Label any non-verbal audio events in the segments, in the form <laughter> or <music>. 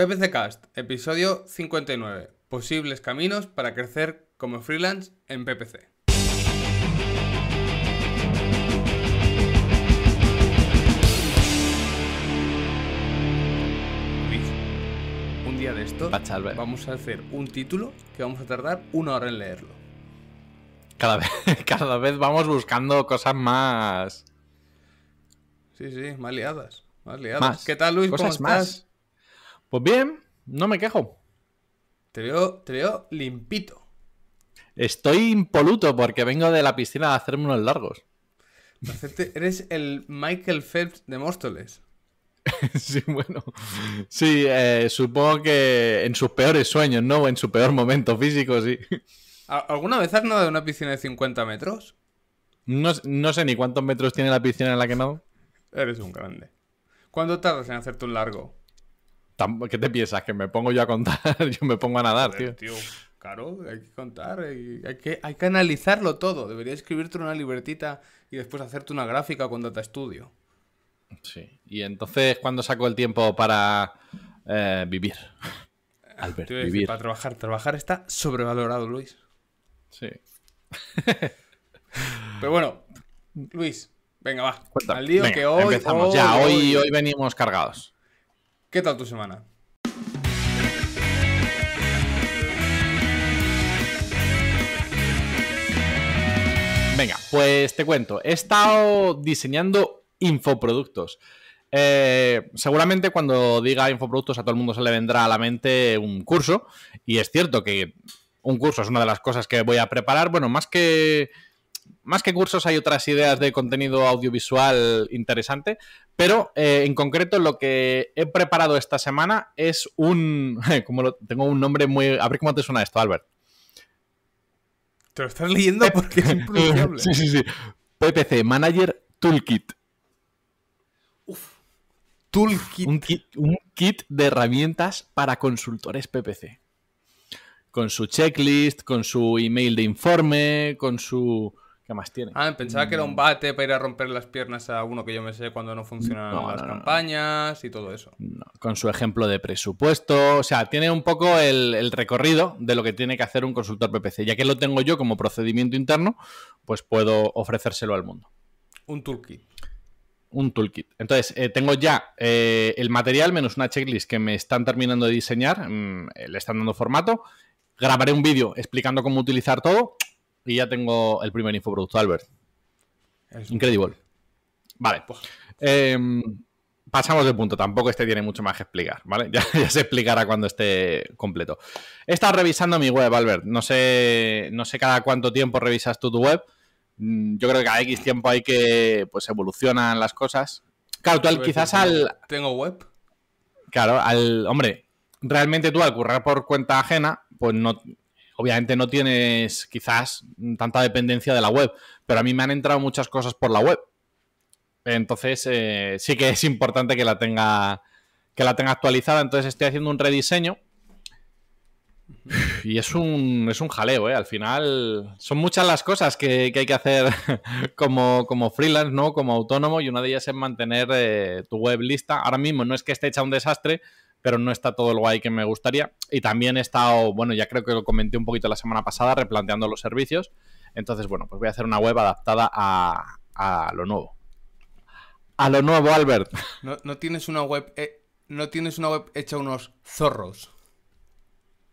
PPC Cast, episodio 59. Posibles caminos para crecer como freelance en PPC. un día de esto. vamos a hacer un título que vamos a tardar una hora en leerlo. Cada vez, <laughs> cada vez vamos buscando cosas más. Sí, sí, más liadas. Más ¿Qué tal, Luis? Cosas ¿Cómo estás? Más. Pues bien, no me quejo. Te veo, limpito. Estoy impoluto porque vengo de la piscina a hacerme unos largos. <laughs> Eres el Michael Phelps de Móstoles. <laughs> sí, bueno. Sí, eh, supongo que en sus peores sueños, ¿no? En su peor momento físico, sí. ¿Alguna vez has nadado en una piscina de 50 metros? No, sé ni cuántos metros tiene la piscina en la que no. Eres un grande. ¿Cuánto tardas en hacerte un largo? ¿Qué te piensas? ¿Que me pongo yo a contar? <laughs> yo me pongo a nadar, tío. Claro, hay que contar, hay, que, analizarlo todo. Debería escribirte una libretita y después hacerte una gráfica con Data Studio. Sí. Y entonces, ¿cuándo saco el tiempo para eh, vivir? Eh, Albert, para trabajar. Trabajar está sobrevalorado, Luis. Sí. <laughs> Pero bueno, Luis, venga, va. Cuéntame. Al lío que hoy. ya, hoy venimos cargados. ¿Qué tal tu semana? Venga, pues te cuento. He estado diseñando infoproductos. Eh, seguramente cuando diga infoproductos a todo el mundo se le vendrá a la mente un curso. Y es cierto que un curso es una de las cosas que voy a preparar. Bueno, más que más que cursos hay otras ideas de contenido audiovisual interesante, pero eh, en concreto lo que he preparado esta semana es un... <laughs> tengo un nombre muy... A ver cómo te suena esto, Albert. Te lo estás leyendo porque es impronunciable. <laughs> sí, sí, sí. PPC, Manager Toolkit. Uf. Toolkit. un kit de herramientas para consultores PPC con su checklist, con su email de informe, con su ¿Qué más tiene? Ah, pensaba que era un mm. bate para ir a romper las piernas a uno que yo me sé cuando no funcionan las campañas y todo eso. Con su ejemplo de presupuesto, o sea, tiene un poco el, recorrido de lo que tiene que hacer un consultor PPC. Ya que lo tengo yo como procedimiento interno, pues puedo ofrecérselo al mundo. Un toolkit. Un toolkit. Entonces, eh, tengo ya eh, el material menos una checklist que me están terminando de diseñar, mm, eh, le están dando formato. Grabaré un vídeo explicando cómo utilizar todo y ya tengo el primer infoproducto, Albert. Es Incredible. Vale. Pues- em, pasamos del punto, tampoco este tiene mucho más que explicar, ¿vale? <laughs> Ya, se explicará cuando esté completo. He estado revisando mi web, Albert. No sé, no sé cada cuánto tiempo revisas tú tu web. Mm, yo creo que cada X tiempo hay que, pues, evolucionan las cosas. Claro, tú al, quizás al... ¿Tengo web? Claro, al... Hombre, realmente tú al currar por cuenta ajena, pues no, obviamente no tienes quizás tanta dependencia de la web, pero a mí me han entrado muchas cosas por la web. Entonces eh, sí que es importante que la tenga que la tenga actualizada. Entonces estoy haciendo un rediseño <laughs> Y es un, jaleo, ¿eh? Al final son muchas las cosas que, hay que hacer <laughs> como, como, freelance, ¿no? Como autónomo y una de ellas es mantener eh, tu web lista. Ahora mismo no es que esté hecha un desastre, pero no está todo el guay que me gustaría. Y también he estado, bueno, ya creo que lo comenté un poquito la semana pasada, replanteando los servicios. Entonces, bueno, pues voy a hacer una web adaptada a, lo nuevo. A lo nuevo, Albert. No, tienes una web... Eh, no tienes una web hecha unos zorros.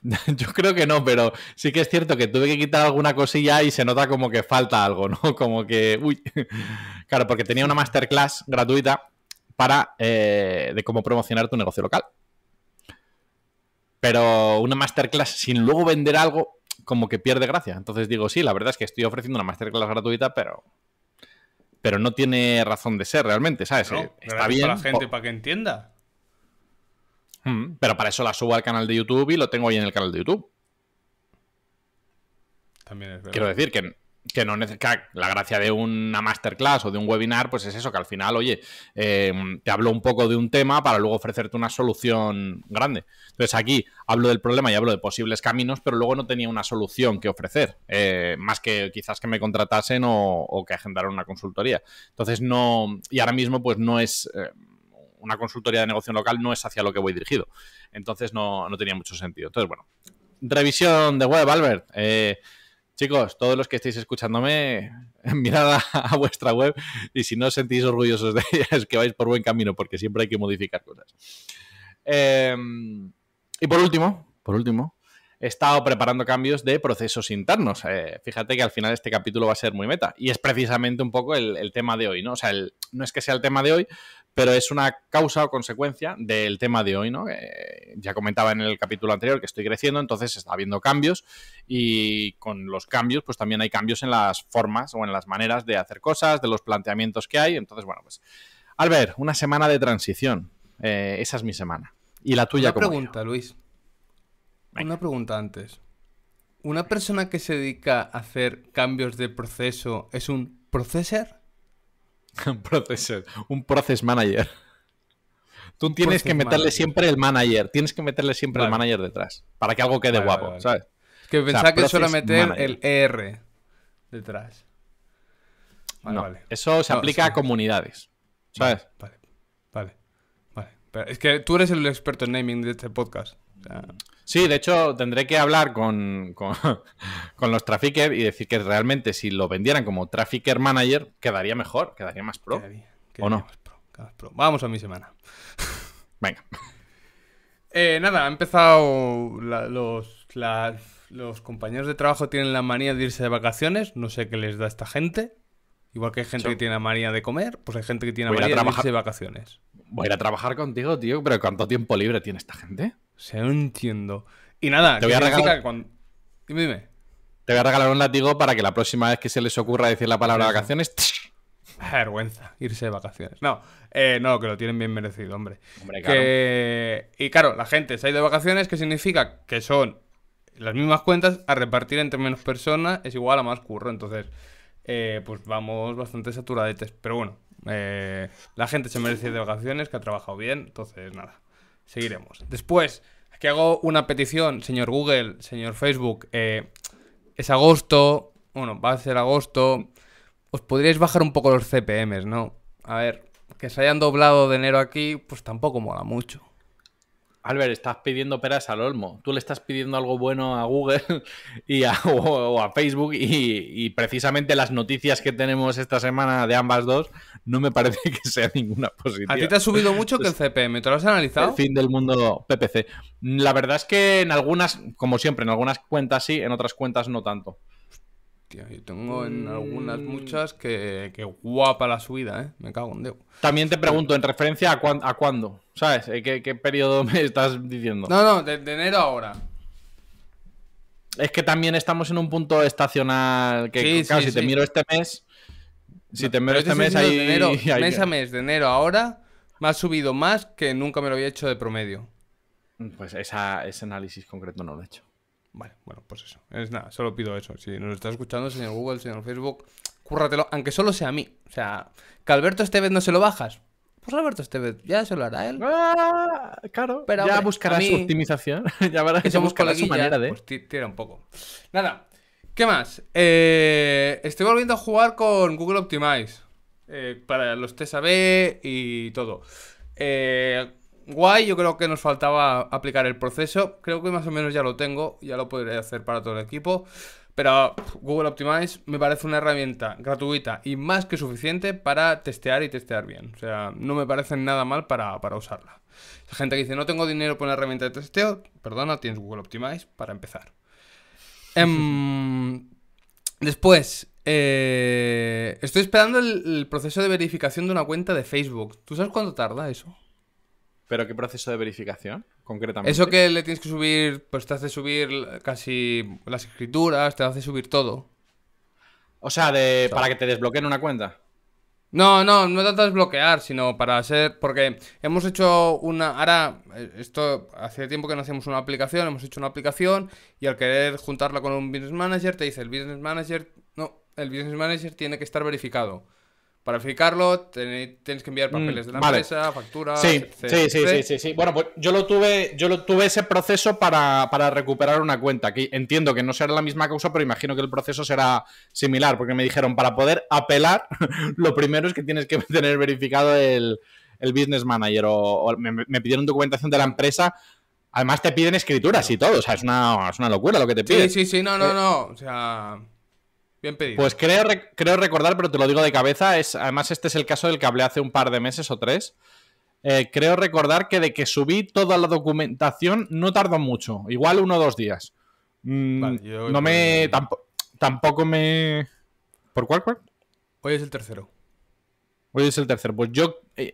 <laughs> Yo creo que no, pero sí que es cierto que tuve que quitar alguna cosilla y se nota como que falta algo, ¿no? <laughs> Como que, uy, <laughs> claro, porque tenía una masterclass gratuita para eh, de cómo promocionar tu negocio local. Pero una masterclass sin luego vender algo, como que pierde gracia. Entonces digo, sí, la verdad es que estoy ofreciendo una masterclass gratuita, pero pero no tiene razón de ser realmente, ¿sabes? No, eh, Está bien. Para la gente, para que entienda pero para eso la subo al canal de YouTube y lo tengo ahí en el canal de YouTube. También es verdad. Quiero decir que, no necesita la gracia de una masterclass o de un webinar, pues es eso, que al final, oye, em, te hablo un poco de un tema para luego ofrecerte una solución grande. Entonces aquí hablo del problema y hablo de posibles caminos, pero luego no tenía una solución que ofrecer, eh, más que quizás que me contratasen o, que agendaran una consultoría. Entonces no, y ahora mismo pues no es, eh, una consultoría de negocio local no es hacia lo que voy dirigido. Entonces no, tenía mucho sentido. Entonces, bueno, revisión de web, Albert. Eh, chicos, todos los que estéis escuchándome, <laughs> mirad a, vuestra web y si no os sentís orgullosos de ella, es que vais por buen camino porque siempre hay que modificar cosas. Em, y por último, por último, he estado preparando cambios de procesos internos. Eh, fíjate que al final este capítulo va a ser muy meta y es precisamente un poco el, tema de hoy, ¿no? O sea, no es que sea el tema de hoy, pero es una causa o consecuencia del tema de hoy, ¿no? ya comentaba en el capítulo anterior que estoy creciendo, entonces está habiendo cambios y con los cambios pues también hay cambios en las formas o en las maneras de hacer cosas, de los planteamientos que hay, entonces bueno, pues Albert, una semana de transición, eh, esa es mi semana. Y la tuya, Una pregunta, Luis. Una pregunta antes. ¿Una persona que se dedica a hacer cambios de proceso es un proceser? Un <laughs> processor, un process manager. Tú tienes que meterle siempre el manager, tienes que meterle siempre el manager detrás, para que algo quede guapo, ¿sabes? Es que pensaba que suelo meter el ER detrás. no, eso se aplica a comunidades, ¿sabes? Vale, vale, vale. es que tú eres el experto en naming de este podcast. Sí, de hecho, tendré que hablar con, <laughs> los traffickers y decir que realmente si lo vendieran como trafficker manager, quedaría mejor, quedaría más pro. ¿O no? Vamos a mi semana. <laughs> Venga. <laughs> Eh, nada, ha empezado los, los compañeros de trabajo tienen la manía de irse de vacaciones. No sé qué les da esta gente. Igual que hay gente que tiene la manía de comer, pues hay gente que tiene la manía de irse de vacaciones. Voy a ir a trabajar contigo, tío, pero ¿cuánto tiempo libre tiene esta gente? se entiendo. Y nada, te voy a regalar... Dime, dime. Te voy a regalar un látigo para que la próxima vez que se les ocurra decir la palabra vacaciones. <laughs> Vergüenza, irse de vacaciones. No, eh, no, que lo tienen bien merecido, hombre. claro. Y claro, la gente se ha ido de vacaciones, que significa que son las mismas cuentas a repartir entre menos personas es igual a más curro. Entonces, eh, pues vamos bastante saturadetes. Pero bueno, eh, la gente se merece de vacaciones, que ha trabajado bien, entonces nada seguiremos. Después, aquí hago una petición, señor Google, señor Facebook. Eh, es agosto, bueno, va a ser agosto. Os podríais bajar un poco los CPMs, ¿no? A ver, que se hayan doblado de enero aquí, pues tampoco mola mucho. Albert, estás pidiendo peras al olmo. Tú le estás pidiendo algo bueno a Google <laughs> y a, o, a Facebook y, precisamente las noticias que tenemos esta semana de ambas dos no me parece <laughs> que sea ninguna positiva. A ti te ha subido mucho que el pues, CPM, ¿te lo has analizado? El fin del mundo PPC. La verdad es que en algunas, como siempre, en algunas cuentas sí, en otras cuentas no tanto. Y tengo en algunas mm. muchas que, guapa la subida, ¿eh? Me cago en Dios. También te pregunto, en referencia a, a cuándo, ¿sabes? Eh, ¿Qué, periodo <laughs> me estás diciendo? No, no, de, enero a ahora. Es que también estamos en un punto estacional que, si te miro este mes, si te miro este, este mes, ahí, de <laughs> mes a mes, de enero ahora, me ha subido más que nunca me lo había hecho de promedio. Pues ese análisis concreto no lo he hecho. Vale, bueno, pues eso. Es nada, solo pido eso. Si nos está escuchando, señor Google, señor Facebook, cúrratelo, aunque solo sea a mí. O sea, que Alberto Estevez no se lo bajas. Pues Alberto Estevez, ya se lo hará él. Ah, claro, ya buscarás su optimización. <laughs> ya verás que se su manera de. Pues tira un poco. Nada, ¿qué más? Eh, estoy volviendo a jugar con Google Optimize eh, para los TSAB y todo. Eh guay, yo creo que nos faltaba aplicar el proceso. Creo que más o menos ya lo tengo, ya lo podré hacer para todo el equipo. Pero Google Optimize me parece una herramienta gratuita y más que suficiente para testear y testear bien. O sea, no me parece nada mal para, usarla. La gente que dice, no tengo dinero para una herramienta de testeo, perdona, tienes Google Optimize para empezar. Em, después, eh, estoy esperando el proceso de verificación de una cuenta de Facebook. ¿Tú sabes cuánto tarda eso? ¿Pero qué proceso de verificación, concretamente? Eso que le tienes que subir, pues te hace subir casi las escrituras, te hace subir todo. O sea, para que te desbloqueen una cuenta. No, no, no tanto desbloquear, sino para hacer... Porque hemos hecho una. Ahora, eh, esto hace tiempo que no hacemos una aplicación, hemos hecho una aplicación y al querer juntarla con un business manager, te dice el business manager. No, el business manager tiene que estar verificado. Para verificarlo tienes que enviar mm, papeles de la empresa, facturas. Sí, sí, sí, sí, sí, Bueno, pues yo lo tuve, yo lo tuve ese proceso para, recuperar una cuenta. entiendo que no será la misma causa, pero imagino que el proceso será similar, porque me dijeron para poder apelar, <laughs> lo primero es que tienes que <laughs> tener verificado el, business manager o, me, pidieron documentación de la empresa. Además te piden escrituras y todo, o sea, es una, es una locura lo que te piden. Sí, sí, sí, no, no, eh, no, o sea... Pues creo, creo recordar, pero te lo digo de cabeza, es, además este es el caso del que hablé hace un par de meses o tres. Eh, creo recordar que de que subí toda la documentación no tardó mucho, igual uno o dos días. Mm, no me... tampoco me... ¿Por cuál, Hoy es el tercero. Hoy es el tercero. Pues yo eh,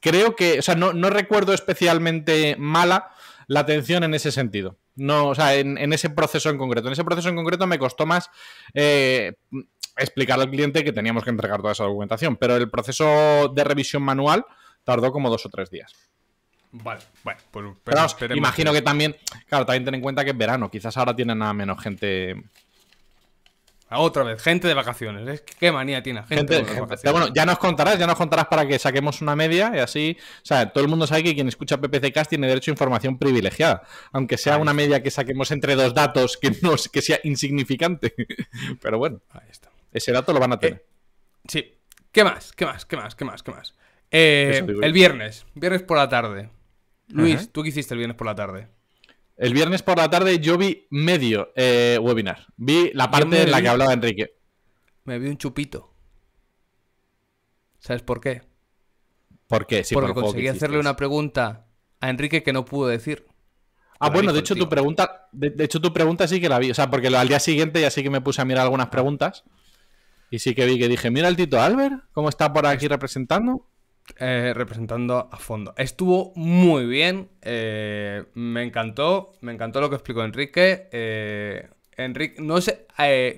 creo que, o sea, no recuerdo especialmente mala la atención en ese sentido. No, o sea, en, ese proceso en concreto. En ese proceso en concreto me costó más eh, explicar al cliente que teníamos que entregar toda esa documentación, pero el proceso de revisión manual tardó como dos o tres días. Vale, bueno, pues pero, pero, imagino que también, claro, también ten en cuenta que es verano, quizás ahora tienen a menos gente Ah, otra vez, gente de vacaciones. ¿Qué manía tiene gente, de Bueno, ya nos contarás, ya nos contarás para que saquemos una media y así. O sea, todo el mundo sabe que quien escucha PPC tiene derecho a información privilegiada. Aunque sea una media que saquemos entre dos datos que, no, que sea insignificante. <laughs> Pero bueno, Ese dato lo van a tener. Eh, sí. ¿Qué más? ¿Qué más? ¿Qué más? ¿Qué más? ¿Qué más? Eh, el viernes, viernes por la tarde. Luis, ¿tú qué hiciste el viernes por la tarde? El viernes por la tarde yo vi medio eh, webinar. Vi la parte en la que hablaba Enrique. Me vi un chupito. ¿Sabes por qué? ¿Por qué? Sí, Porque conseguí hacerle una pregunta a Enrique que no pudo decir. Ah, bueno, de hecho, tu pregunta, de, hecho, tu pregunta sí que la vi. O sea, porque al día siguiente ya sí que me puse a mirar algunas preguntas. Y sí que vi que dije, mira el Tito Albert, ¿cómo está por aquí representando? Eh, representando a fondo. Estuvo muy bien, eh, me encantó, me encantó lo que explicó Enrique. Eh, Enrique, no sé,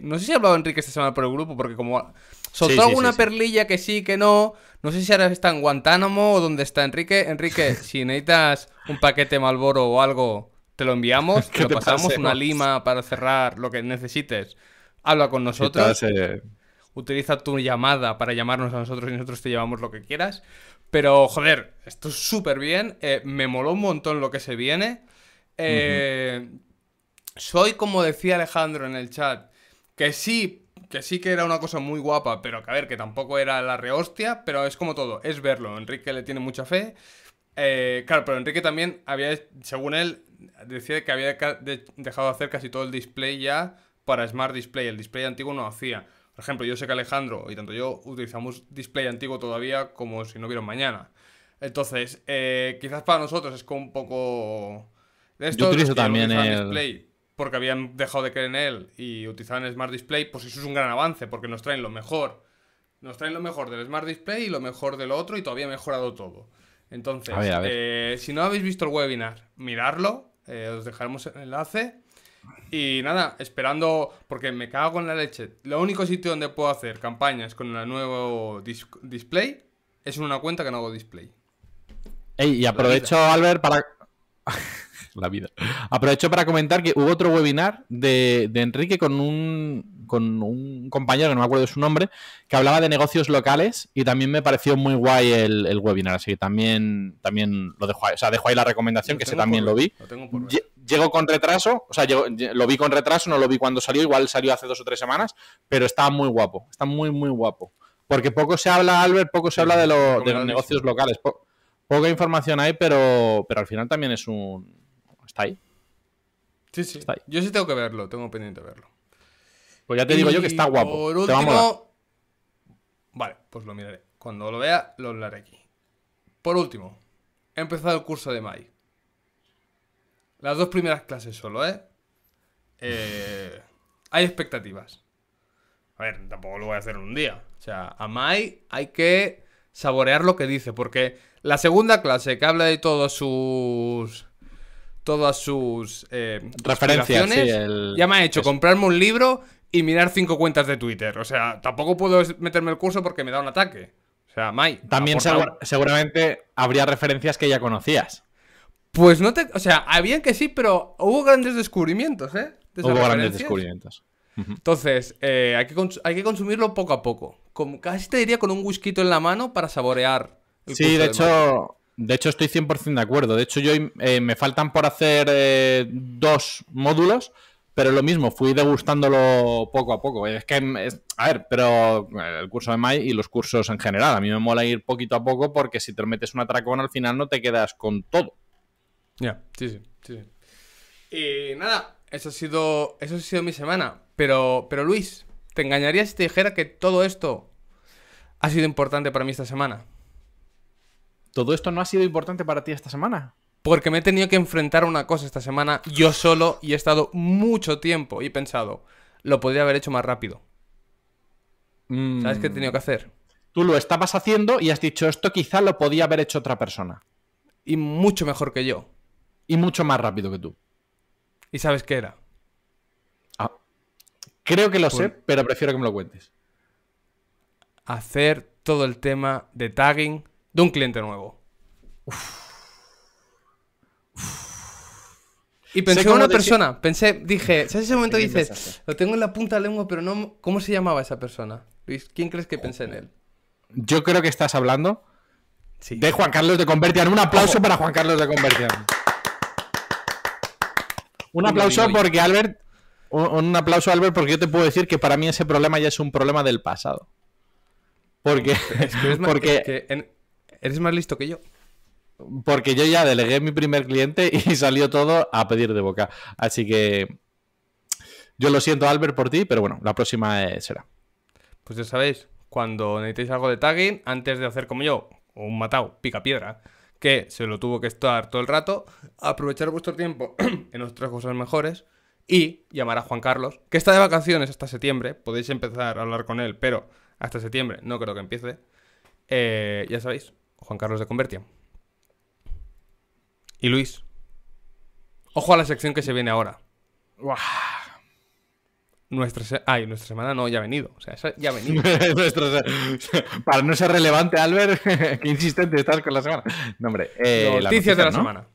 no sé si ha hablado Enrique esta semana por el grupo, porque como soltó alguna perlilla que sí, que no, no sé si ahora está en Guantánamo o dónde está Enrique. Enrique, <laughs> si necesitas un paquete Malboro o algo, te lo enviamos, <laughs> te pasamos, una lima para cerrar lo que necesites. Habla con nosotros utiliza tu llamada para llamarnos a nosotros y nosotros te llevamos lo que quieras. Pero, joder, esto es súper bien. Eh, me moló un montón lo que se viene. Eh, soy, como decía Alejandro en el chat, que sí, que sí que era una cosa muy guapa, pero que a ver, que tampoco era la rehostia, pero es como todo, es verlo. Enrique le tiene mucha fe. Eh, claro, pero Enrique también había, según él, decía que había dejado de hacer casi todo el display ya para Smart Display. El display antiguo no hacía. Por ejemplo, yo sé que Alejandro y tanto yo utilizamos display antiguo todavía como si no hubiera mañana. Entonces, eh, quizás para nosotros es como un poco... de Esto, yo utilizo también el... Display porque habían dejado de creer en él y utilizaban el Smart Display, pues eso es un gran avance porque nos traen lo mejor. Nos traen lo mejor del Smart Display y lo mejor del otro y todavía ha mejorado todo. Entonces, eh, si no habéis visto el webinar, mirarlo. Eh, os dejaremos el enlace. Y nada, esperando, porque me cago en la leche. Lo único sitio donde puedo hacer campañas con el nuevo display es en una cuenta que no hago display. y aprovecho, Albert, para. <laughs> la vida. Aprovecho para comentar que hubo otro webinar de Enrique con un con un compañero, que no me acuerdo de su nombre, que hablaba de negocios locales y también me pareció muy guay el, webinar, así que también, también lo dejo ahí, o sea, dejo ahí la recomendación, que ese también lo vi. llego Llegó con retraso, o sea, lo vi con retraso, no lo vi cuando salió, igual salió hace dos o tres semanas, pero está muy guapo, está muy, muy guapo. Porque poco se habla, Albert, poco se habla de, los negocios locales. poca información hay, pero, pero al final también es un... Está ahí. Sí, sí. Yo sí tengo que verlo, tengo pendiente de verlo. Pues ya te digo yo que está guapo. Por último. Vale, pues lo miraré. Cuando lo vea, lo hablaré aquí. Por último, he empezado el curso de Mai. Las dos primeras clases solo, ¿eh? eh <laughs> hay expectativas. A ver, tampoco lo voy a hacer en un día. O sea, a Mai hay que saborear lo que dice, porque la segunda clase que habla de todas sus todas sus eh, referencias ya me ha hecho comprarme un libro y mirar cinco cuentas de Twitter. O sea, tampoco puedo meterme el curso porque me da un ataque. O sea, Mai. También seguramente habría referencias que ya conocías. Pues no te. O sea, había que sí, pero hubo grandes descubrimientos, ¿eh? hubo grandes descubrimientos. Entonces, eh, hay, que consumirlo poco a poco. casi te diría con un whisky en la mano para saborear. sí, de hecho, de hecho estoy 100% de acuerdo. De hecho, yo eh, me faltan por hacer eh, dos módulos pero lo mismo, fui degustándolo poco a poco. Es que, a ver, pero eh, el curso de Mai y los cursos en general. A mí me mola ir poquito a poco porque si te metes un atracón al final no te quedas con todo. Ya, sí, sí, sí. Y nada, eso ha sido, eso ha sido mi semana. Pero, pero Luis, ¿te engañaría si te dijera que todo esto ha sido importante para mí esta semana? ¿Todo esto no ha sido importante para ti esta semana? porque me he tenido que enfrentar a una cosa esta semana yo solo y he estado mucho tiempo y he pensado, lo podría haber hecho más rápido. Mm. ¿Sabes qué he tenido que hacer? Tú lo estabas haciendo y has dicho, esto quizá lo podía haber hecho otra persona. Y mucho mejor que yo. Y mucho más rápido que tú. ¿Y sabes qué era? Ah, creo que lo pues sé, pero prefiero que me lo cuentes. Hacer todo el tema de tagging de un cliente nuevo. Uf. Y pensé en una persona, pensé, dije, ¿sabes ese momento dices, lo tengo en la punta de la lengua, pero no, ¿cómo se llamaba esa persona? Luis, ¿quién crees que pensé en él? Yo creo que estás hablando sí. de Juan Carlos de Convertian. Un aplauso para Juan Carlos de Convertian. Un aplauso porque Albert, un aplauso Albert porque yo te puedo decir que para mí ese problema ya es un problema del pasado. Porque, <laughs> porque... eres más listo que yo. Porque yo ya delegué mi primer cliente y <laughs> salió todo a pedir de boca. Así que yo lo siento, Albert, por ti, pero bueno, la próxima eh, será. Pues ya sabéis, cuando necesitéis algo de tagging, antes de hacer como yo, un matado pica piedra, que se lo tuvo que estar todo el rato, aprovechar vuestro tiempo <clears throat> en otras cosas mejores y llamar a Juan Carlos, que está de vacaciones hasta septiembre. Podéis empezar a hablar con él, pero hasta septiembre no creo que empiece. Eh, ya sabéis, Juan Carlos de Convertia. Y Luis, ojo a la sección que se viene ahora. Nuestra, Ay, nuestra semana no, ya ha venido. O sea, ya ha venido. <laughs> Para no ser relevante, Albert, <laughs> qué insistente estás con la semana. No, hombre. Eh, noticias, de la semana.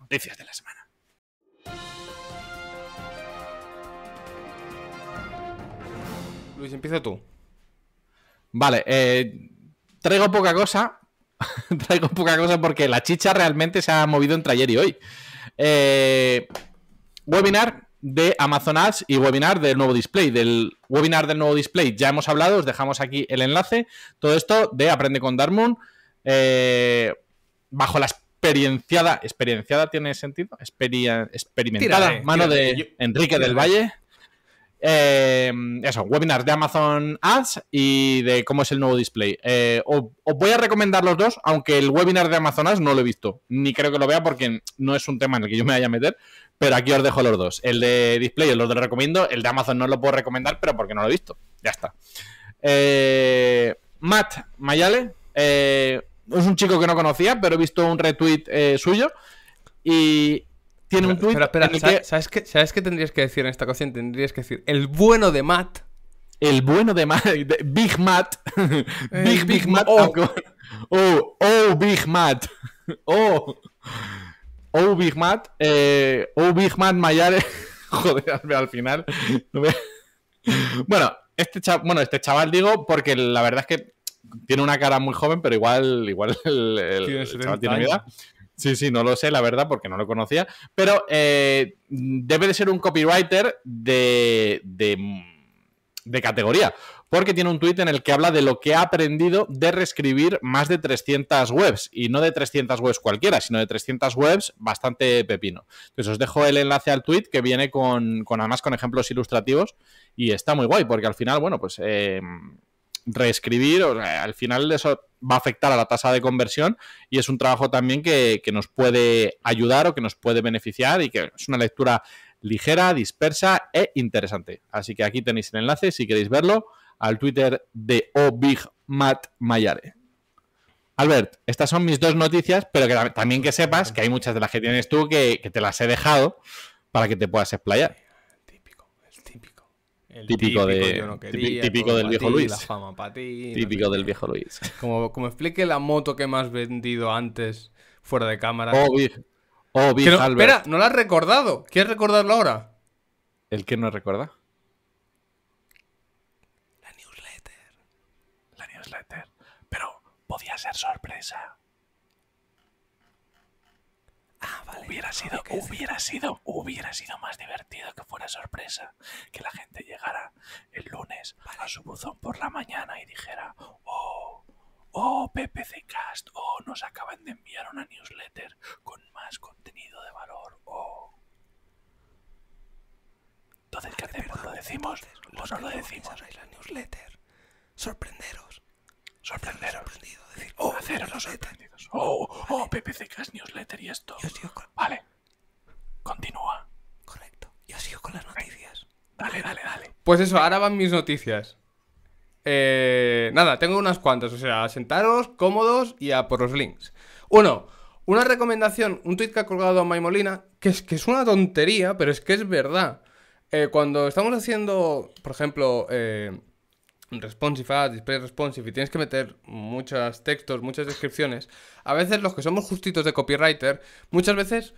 Noticias de la semana. Luis, empieza tú. Vale, eh, traigo poca cosa, <laughs> Traigo poca cosa porque la chicha realmente se ha movido entre ayer y hoy. Eh, webinar de Amazon Ads y webinar del nuevo display. Del webinar del nuevo display ya hemos hablado, os dejamos aquí el enlace. Todo esto de Aprende con Darmon eh, bajo la experienciada. ¿Experienciada tiene sentido? Experia, experimentada mano de Enrique del Valle. Em, eso, webinars de Amazon Ads y de cómo es el nuevo display. Eh, os, voy a recomendar los dos, aunque el webinar de Amazon Ads no lo he visto, ni creo que lo vea porque no es un tema en el que yo me vaya a meter, pero aquí os dejo los dos. El de display, el lo recomiendo, el de Amazon no lo puedo recomendar, pero porque no lo he visto. Ya está. Eh, Matt Mayale eh, es un chico que no conocía, pero he visto un retweet suyo. Y tiene un tweet. Pero, espera, ¿sabes, que... ¿sabes, qué, tendrías que decir en esta ocasión? Tendrías que decir: el bueno de Matt. El bueno de Matt. Big Matt. Eh, Big, Big, Matt. Oh. oh. Big Matt. Oh. Oh, Big Matt. oh, Big Matt Mayare. <laughs> Joder, al final. bueno, este chaval, bueno, este chaval digo porque la verdad es que tiene una cara muy joven, pero igual, igual el, tiene edad. Sí, sí, no lo sé, la verdad, porque no lo conocía. Pero eh, debe de ser un copywriter de, de, categoría porque tiene un tuit en el que habla de lo que ha aprendido de reescribir más de 300 webs, y no de 300 webs cualquiera, sino de 300 webs bastante pepino. Entonces os dejo el enlace al tuit que viene con, con además con ejemplos ilustrativos y está muy guay, porque al final, bueno, pues... Eh, reescribir, o al final eso va a afectar a la tasa de conversión y es un trabajo también que, nos puede ayudar o que nos puede beneficiar y que es una lectura ligera, dispersa e interesante. Así que aquí tenéis el enlace si queréis verlo al Twitter de Mayare. Albert, estas son mis dos noticias, pero que también que sepas que hay muchas de las que tienes tú que, que te las he dejado para que te puedas explayar típico, de, típico del viejo Luis. Típico del viejo Luis. Como, como explique la moto que más vendido antes fuera de cámara. Oh, Big, oh, Espera, no la has recordado. ¿Quieres recordarlo ahora? ¿El que no recuerda? La newsletter. La newsletter. Pero podía ser sorpresa. hubiera sido, hubiera sido, hubiera sido más divertido que fuera sorpresa, que la gente llegara el lunes a su buzón por la mañana y dijera, oh, oh, PPC Cast, oh, nos acaban de enviar una newsletter con más contenido de valor, oh". Entonces, ¿qué hacemos? ¿Lo decimos entonces, pues no lo decimos? La newsletter. Sorprenderos. Sorprender, Sorprendido, decir, oh, haceros los sorprendidos. Oh, vale. oh, PPCKs, newsletter y esto. Yo sigo con... Vale, continúa. Correcto, yo sigo con las noticias. Dale, dale, dale. Pues eso, ahora van mis noticias. Eh, nada, tengo unas cuantas, o sea, sentaros cómodos y a por los links. Uno, una recomendación, un tweet que ha colgado Maimolina, que es que es una tontería, pero es que es verdad. Eh, cuando estamos haciendo, por ejemplo, eh, responsive display responsive y tienes que meter muchos textos, muchas descripciones, a veces los que somos justitos de copywriter, muchas veces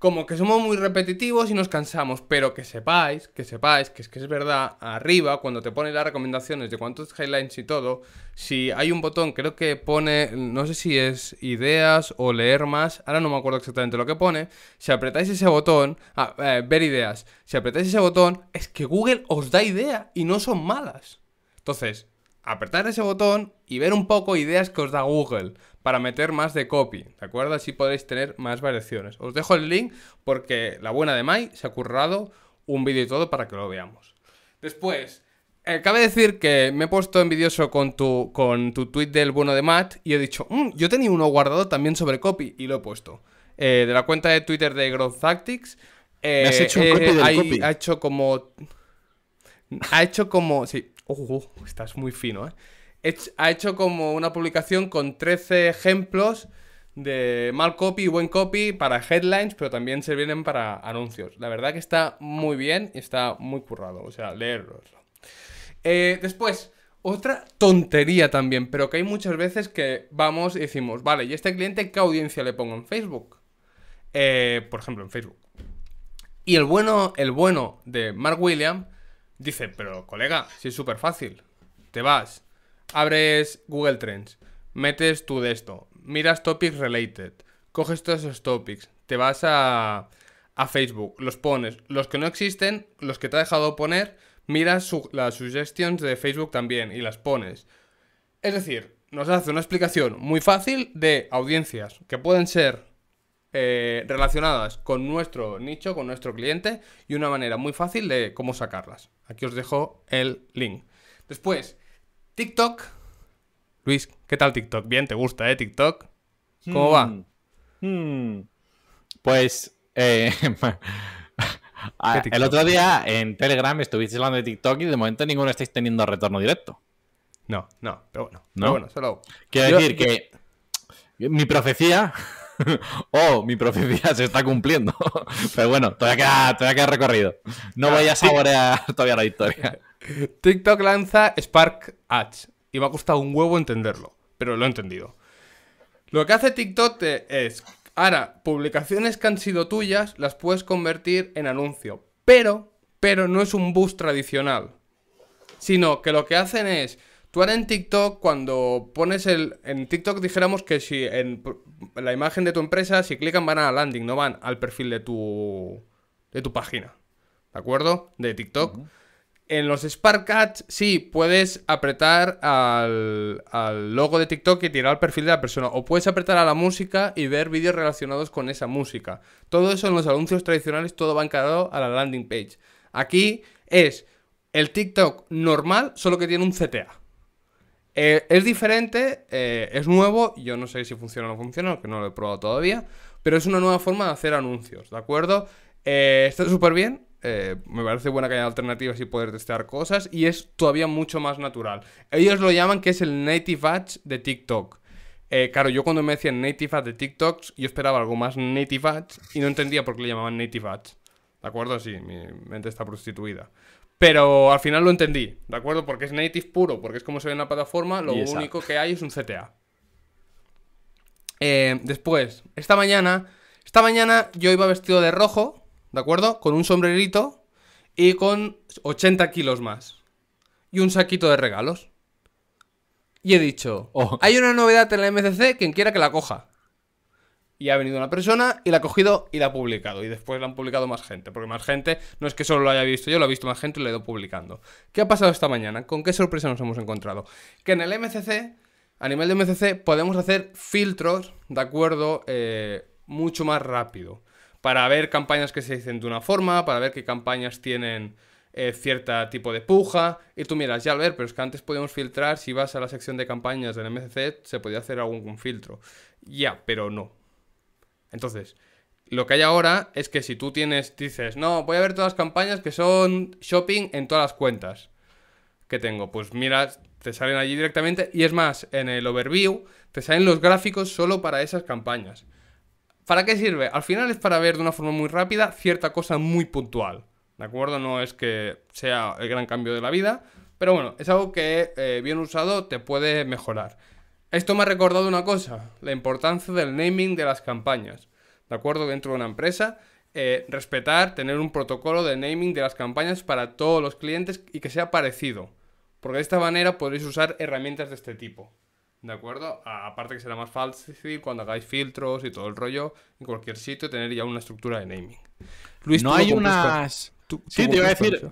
como que somos muy repetitivos y nos cansamos, pero que sepáis, que sepáis que es que es verdad, arriba cuando te pone las recomendaciones de cuántos highlights y todo, si hay un botón, creo que pone, no sé si es ideas o leer más, ahora no me acuerdo exactamente lo que pone, si apretáis ese botón, ah, eh, ver ideas, si apretáis ese botón, es que Google os da idea y no son malas. Entonces, apretar ese botón y ver un poco ideas que os da Google para meter más de copy, ¿de acuerdo? Así podéis tener más variaciones. Os dejo el link porque la buena de Mai se ha currado un vídeo y todo para que lo veamos. Después, eh, cabe decir que me he puesto envidioso con tu, con tu tweet del bueno de Matt y he dicho, mm, yo tenía uno guardado también sobre copy y lo he puesto. Eh, de la cuenta de Twitter de Growth Tactics. ¿Me has eh, hecho un copy? Ha hecho como... Ha hecho como... Sí, estás muy fino, ¿eh? ha hecho como una publicación con 13 ejemplos de mal copy y buen copy para headlines, pero también se vienen para anuncios. La verdad que está muy bien y está muy currado, o sea, leerlo. Eh, después, otra tontería también, pero que hay muchas veces que vamos y decimos, vale, ¿y este cliente qué audiencia le pongo en Facebook? Eh, por ejemplo, en Facebook. Y el bueno, el bueno de Mark William Dice, pero colega, si es súper fácil. Te vas, abres Google Trends, metes tú de esto, miras topics related, coges todos esos topics, te vas a, Facebook, los pones, los que no existen, los que te ha dejado poner, miras las suggestions de Facebook también y las pones. Es decir, nos hace una explicación muy fácil de audiencias, que pueden ser eh, relacionadas con nuestro nicho, con nuestro cliente y una manera muy fácil de cómo sacarlas. Aquí os dejo el link. Después, TikTok. Luis, ¿qué tal TikTok? Bien, ¿te gusta, eh? TikTok. ¿Cómo hmm. va? Hmm. Pues... Eh, <laughs> el otro día en Telegram estuviste hablando de TikTok y de momento ninguno estáis teniendo retorno directo. No, no, pero bueno. bueno, solo. Quiero decir que mi profecía <laughs> oh, mi profecía se está cumpliendo. <laughs> Pero bueno, todavía queda, todavía recorrido. No ah, voy a saborear <laughs> todavía la historia. TikTok lanza Spark Ads y me ha costado un huevo entenderlo, pero lo he entendido. Lo que hace TikTok es, ahora, publicaciones que han sido tuyas las puedes convertir en anuncio, pero, pero no es un boost tradicional, sino que lo que hacen es Tú ahora en TikTok, cuando pones el. En TikTok dijéramos que si en la imagen de tu empresa, si clican, van a landing, no van al perfil de tu. de tu página. ¿De acuerdo? De TikTok. En los Spark Ads, sí, puedes apretar al, al, logo de TikTok y tirar al perfil de la persona. O puedes apretar a la música y ver vídeos relacionados con esa música. Todo eso en los anuncios tradicionales, todo va encarado a la landing page. Aquí es el TikTok normal, solo que tiene un CTA. Eh, es diferente, eh, es nuevo, yo no sé si funciona o no funciona, que no lo he probado todavía, pero es una nueva forma de hacer anuncios, ¿de acuerdo? Eh, está súper bien, me parece buena que haya alternativas y poder testear cosas y es todavía mucho más natural. Ellos lo llaman que es el native ads de TikTok. claro, yo cuando me decían native ads de TikTok, yo esperaba algo más native ads y no entendía por qué le llamaban native ads. ¿De acuerdo? Sí, mi mente está prostituida. Pero al final lo entendí, ¿de acuerdo? Porque es native puro, porque es como se ve en la plataforma, lo único que hay es un CTA. Eh, después, esta mañana, esta mañana yo iba vestido de rojo, ¿de acuerdo? Con un sombrerito y con 80 kilos más. Y un saquito de regalos. Y he dicho, oh. hay una novedad en la MCC, quien quiera que la coja y ha venido una persona y la ha cogido y la ha publicado. Y después la han publicado más gente, porque más gente no es que solo lo haya visto yo, lo ha visto más gente y lo he ido publicando. ¿Qué ha pasado esta mañana? ¿Con qué sorpresa nos hemos encontrado? Que en el MCC, a nivel de MCC, podemos hacer filtros, ¿de acuerdo? Eh, mucho más rápido. Para ver campañas que se dicen de una forma, para ver qué campañas tienen eh, cierta tipo de puja. Y tú miras, ya al ver, pero es que antes podíamos filtrar, si vas a la sección de campañas del MCC, se podía hacer algún filtro. Ya, pero no entonces, lo que hay ahora es que si tú tienes, dices, no, voy a ver todas las campañas que son shopping en todas las cuentas que tengo. Pues mira, te salen allí directamente. Y es más, en el overview te salen los gráficos solo para esas campañas. ¿Para qué sirve? Al final es para ver de una forma muy rápida cierta cosa muy puntual. ¿De acuerdo? No es que sea el gran cambio de la vida. Pero bueno, es algo que eh, bien usado te puede mejorar. Esto me ha recordado una cosa, la importancia del naming de las campañas. ¿De acuerdo? Dentro de una empresa, eh, respetar, tener un protocolo de naming de las campañas para todos los clientes y que sea parecido. Porque de esta manera podréis usar herramientas de este tipo. ¿De acuerdo? Aparte que será más fácil cuando hagáis filtros y todo el rollo en cualquier sitio, tener ya una estructura de naming. Luis, no hay unas... sí, te iba a decir,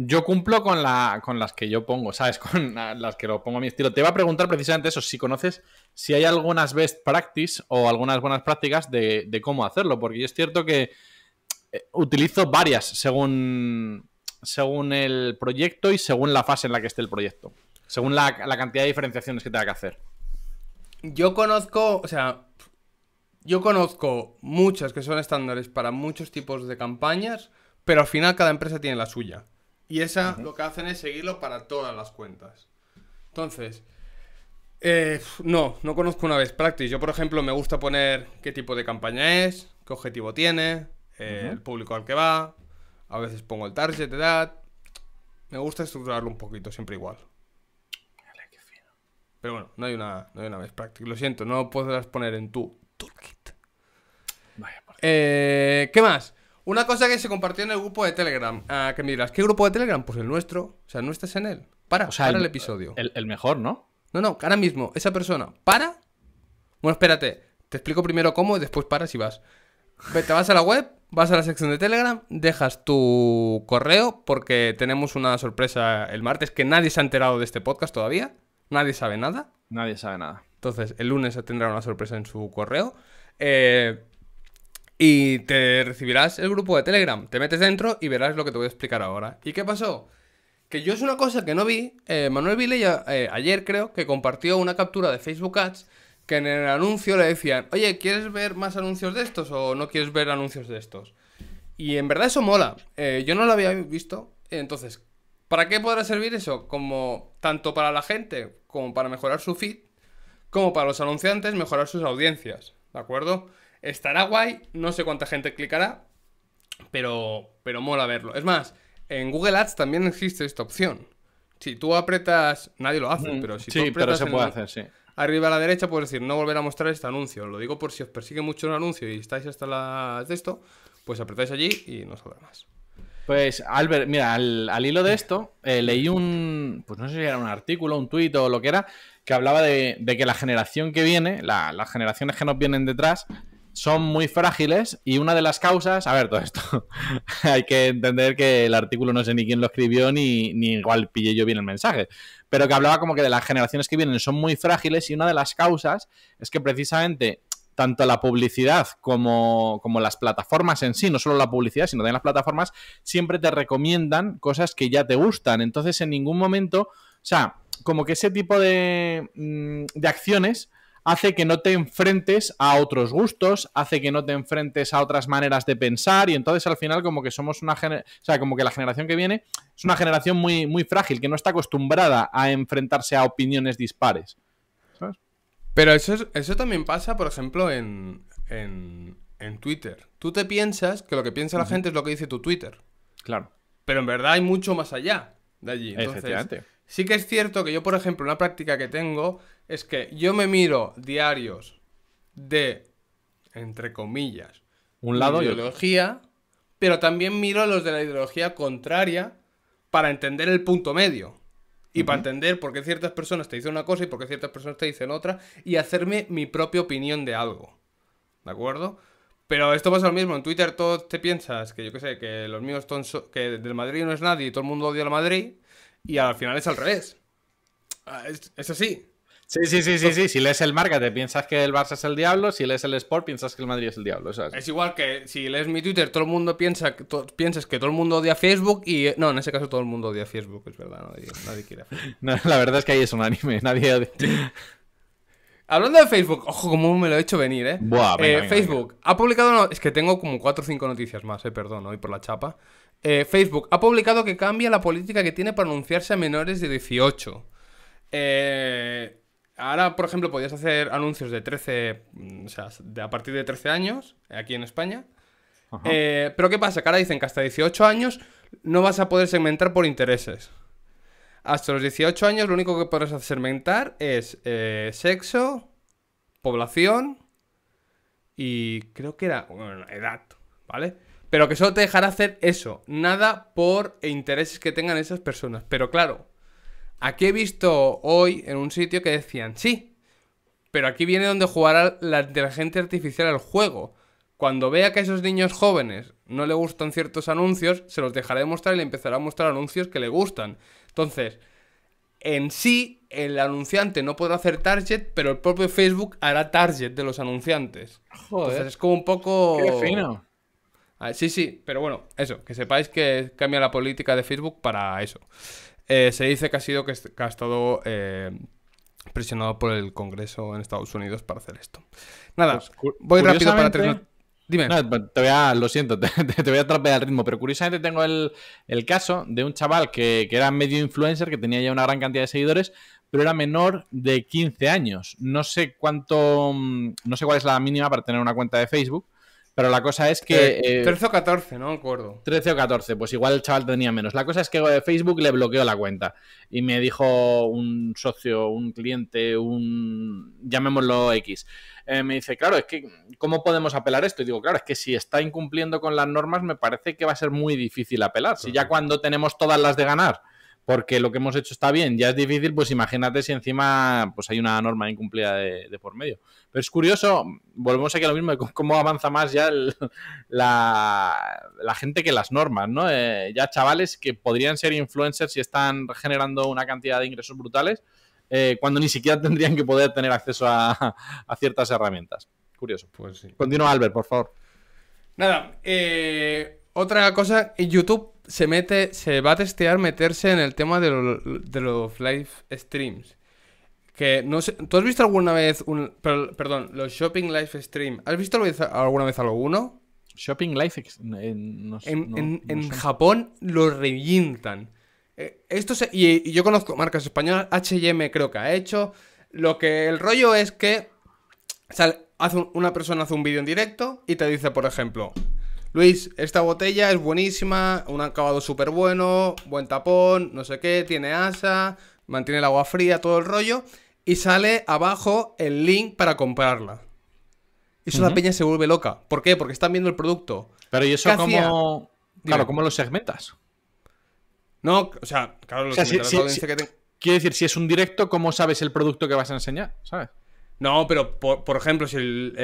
yo cumplo con, las que yo pongo, ¿sabes? <laughs> Con las que lo pongo a mi estilo. Te iba a preguntar precisamente eso, si conoces, si hay algunas best practices o algunas buenas prácticas de, cómo hacerlo, porque yo es cierto que eh, utilizo varias según, según el proyecto y según la fase en la que esté el proyecto, según la cantidad de diferenciaciones que tenga que hacer. Yo conozco, o sea, yo conozco muchas que son estándares para muchos tipos de campañas, pero al final cada empresa tiene la suya. Y esa lo que hacen es seguirlo para todas las cuentas. Entonces, eh, no, no conozco una vez practice. Yo, por ejemplo, me gusta poner qué tipo de campaña es, qué objetivo tiene, eh, el público al que va. A veces pongo el target edad. Me gusta estructurarlo un poquito, siempre igual. Pero bueno, no hay una, no hay best practice. Lo siento, no podrás poner en tu toolkit. Vaya, por eh, ¿Qué más? Una cosa que se compartió en el grupo de Telegram. Ah, que miras, ¿qué grupo de Telegram? Pues el nuestro. O sea, no estés en él. Para, para el, episodio. El, mejor, ¿no? No, no, ahora mismo, esa persona, para. Bueno, espérate, te explico primero cómo y después paras y vas. Te vas a la web, vas a la sección de Telegram, dejas tu correo porque tenemos una sorpresa el martes que nadie se ha enterado de este podcast todavía. Nadie sabe nada. Nadie sabe nada. Entonces, el lunes tendrá una sorpresa en su correo. Eh, y te recibirás el grupo de Telegram. Te metes dentro y verás lo que te voy a explicar ahora. ¿Y qué pasó? Que yo es una cosa que no vi. Eh, Manuel Ville eh, ayer creo que compartió una captura de Facebook Ads que en el anuncio le decían, oye, ¿quieres ver más anuncios de estos o no quieres ver anuncios de estos? Y en verdad eso mola. Eh, yo no lo había visto. Entonces, ¿para qué podrá servir eso? Como tanto para la gente como para mejorar su feed, como para los anunciantes mejorar sus audiencias. ¿De acuerdo? Estará guay, no sé cuánta gente clicará, pero, pero mola verlo. Es más, en Google Ads también existe esta opción. Si tú apretas, nadie lo hace, mm, pero si tú apretas se puede hacer, sí. arriba a la derecha puedes decir no volver a mostrar este anuncio. Lo digo por si os persigue mucho el anuncio y estáis hasta las de esto, pues apretáis allí y no saldrá más. Pues Albert, mira, al, hilo de esto, eh, leí un, pues no sé si era un artículo, un tuit o lo que era, que hablaba de, que la generación que viene, las generaciones que nos vienen detrás, son muy frágiles y una de las causas, a ver, todo esto, <laughs> hay que entender que el artículo no sé ni quién lo escribió ni, ni igual pillé yo bien el mensaje, pero que hablaba como que de las generaciones que vienen son muy frágiles y una de las causas es que precisamente tanto la publicidad como, como, las plataformas en sí, no solo la publicidad, sino también las plataformas, siempre te recomiendan cosas que ya te gustan. Entonces, en ningún momento, o sea, como que ese tipo de, mm, de acciones hace que no te enfrentes a otros gustos, hace que no te enfrentes a otras maneras de pensar y entonces al final como que somos una o sea, como que la generación que viene es una generación muy, muy frágil, que no está acostumbrada a enfrentarse a opiniones dispares. ¿sabes? Pero eso, también pasa, por ejemplo, en, Twitter. Tú te piensas que lo que piensa la gente es lo que dice tu Twitter. Claro. Pero en verdad hay mucho más allá de allí. Sí que es cierto que yo, por ejemplo, una práctica que tengo es que yo me miro diarios de, entre comillas, un lado ideología, pero también miro los de la ideología contraria para entender el punto medio. Y para entender por qué ciertas personas te dicen una cosa y por qué ciertas personas te dicen otra, y hacerme mi propia opinión de algo. ¿De acuerdo? Pero esto pasa lo mismo. En Twitter todo te piensas que yo qué sé, que los míos son que del Madrid no es nadie y todo el mundo odia al Madrid y al final es al revés. Ah, es, así. Sí, sí, sí, sí, sí. Si lees el marca, piensas que el Barça es el diablo. Si lees el Sport, piensas que el Madrid es el diablo. Es igual que si lees mi Twitter, todo el mundo piensa que, piensas que todo el mundo odia Facebook y. Eh, no, en ese caso todo el mundo odia Facebook, es verdad, nadie, nadie quiere. <laughs> la verdad es que ahí es un anime, <laughs> nadie Hablando de Facebook, ojo, cómo me lo he hecho venir, ¿eh? eh Facebook ha publicado. Es que tengo como cuatro o 5 noticias más, eh, perdón, hoy por la chapa. Eh, Facebook ha publicado que cambia la política que tiene para anunciarse a menores de 18. Eh, ahora, por ejemplo, podías hacer anuncios de 13, mm, o sea, a partir de 13 años, eh, aquí en España. pero ¿qué pasa? Que ahora dicen que hasta 18 años no vas a poder segmentar por intereses. Hasta los 18 años lo único que podrás segmentar es sexo, población y creo que era edad, ¿vale? Pero que solo te dejará hacer eso, nada por intereses que tengan esas personas. Pero claro, aquí he visto hoy en un sitio que decían, sí, pero aquí viene donde jugará la inteligencia artificial al juego. Cuando vea que a esos niños jóvenes no le gustan ciertos anuncios, se los dejará de mostrar y le empezará a mostrar anuncios que le gustan. Entonces, en sí, el anunciante no podrá hacer target, pero el propio Facebook hará target de los anunciantes. Entonces es como un poco. fino. Ah, sí, sí, pero bueno, eso, que sepáis que cambia la política de Facebook para eso. Eh, se dice que ha sido que, ha estado eh, presionado por el Congreso en Estados Unidos para hacer esto. Nada, pues voy rápido para terminar. Dime. Pues, lo siento, <laughs> te, voy a atrapar el ritmo, pero curiosamente tengo el, caso de un chaval que, que, era medio influencer, que tenía ya una gran cantidad de seguidores, pero era menor de 15 años. No sé cuánto, mm, no sé cuál es la mínima para tener una cuenta de Facebook, pero la cosa es que. Eh, trece o 14, no me acuerdo. 13 o 14, pues igual el chaval tenía menos. La cosa es que eh, Facebook le bloqueó la cuenta. Y me dijo un socio, un cliente, un. llamémoslo X. Eh, me dice, claro, es que. ¿Cómo podemos apelar esto? Y digo, claro, es que si está incumpliendo con las normas, me parece que va a ser muy difícil apelar. Si ya cuando tenemos todas las de ganar porque lo que hemos hecho está bien, ya es difícil, pues imagínate si encima pues hay una norma incumplida de, por medio. Pero es curioso, volvemos aquí a lo mismo, cómo avanza más ya la, gente que las normas, ¿no? Eh, ya chavales que podrían ser influencers y están generando una cantidad de ingresos brutales, eh, cuando ni siquiera tendrían que poder tener acceso a, ciertas herramientas. Curioso. Pues Continúa, Albert, por favor. Nada, eh, otra cosa, en YouTube se mete, se va a testear meterse en el tema de, los live streams. Que no ¿tú has visto alguna vez un, perdón, los shopping live stream? ¿Has visto alguna vez alguno? Shopping live en, en, Japón lo revientan. Eh, esto y, yo conozco marcas españolas, H&M creo que ha hecho. Lo que el rollo es que hace una persona hace un vídeo en directo y te dice, por ejemplo, Luis, esta botella es buenísima, un acabado súper bueno, buen tapón, no sé qué, tiene asa, mantiene el agua fría, todo el rollo. Y sale abajo el link para comprarla. Eso la peña se vuelve loca. ¿Por qué? Porque están viendo el producto. Pero ¿y eso cómo...? Claro, ¿cómo lo segmentas? No, o sea, claro, lo que Quiero decir, si es un directo, ¿cómo sabes el producto que vas a enseñar? ¿Sabes? No, pero por, ejemplo, si el,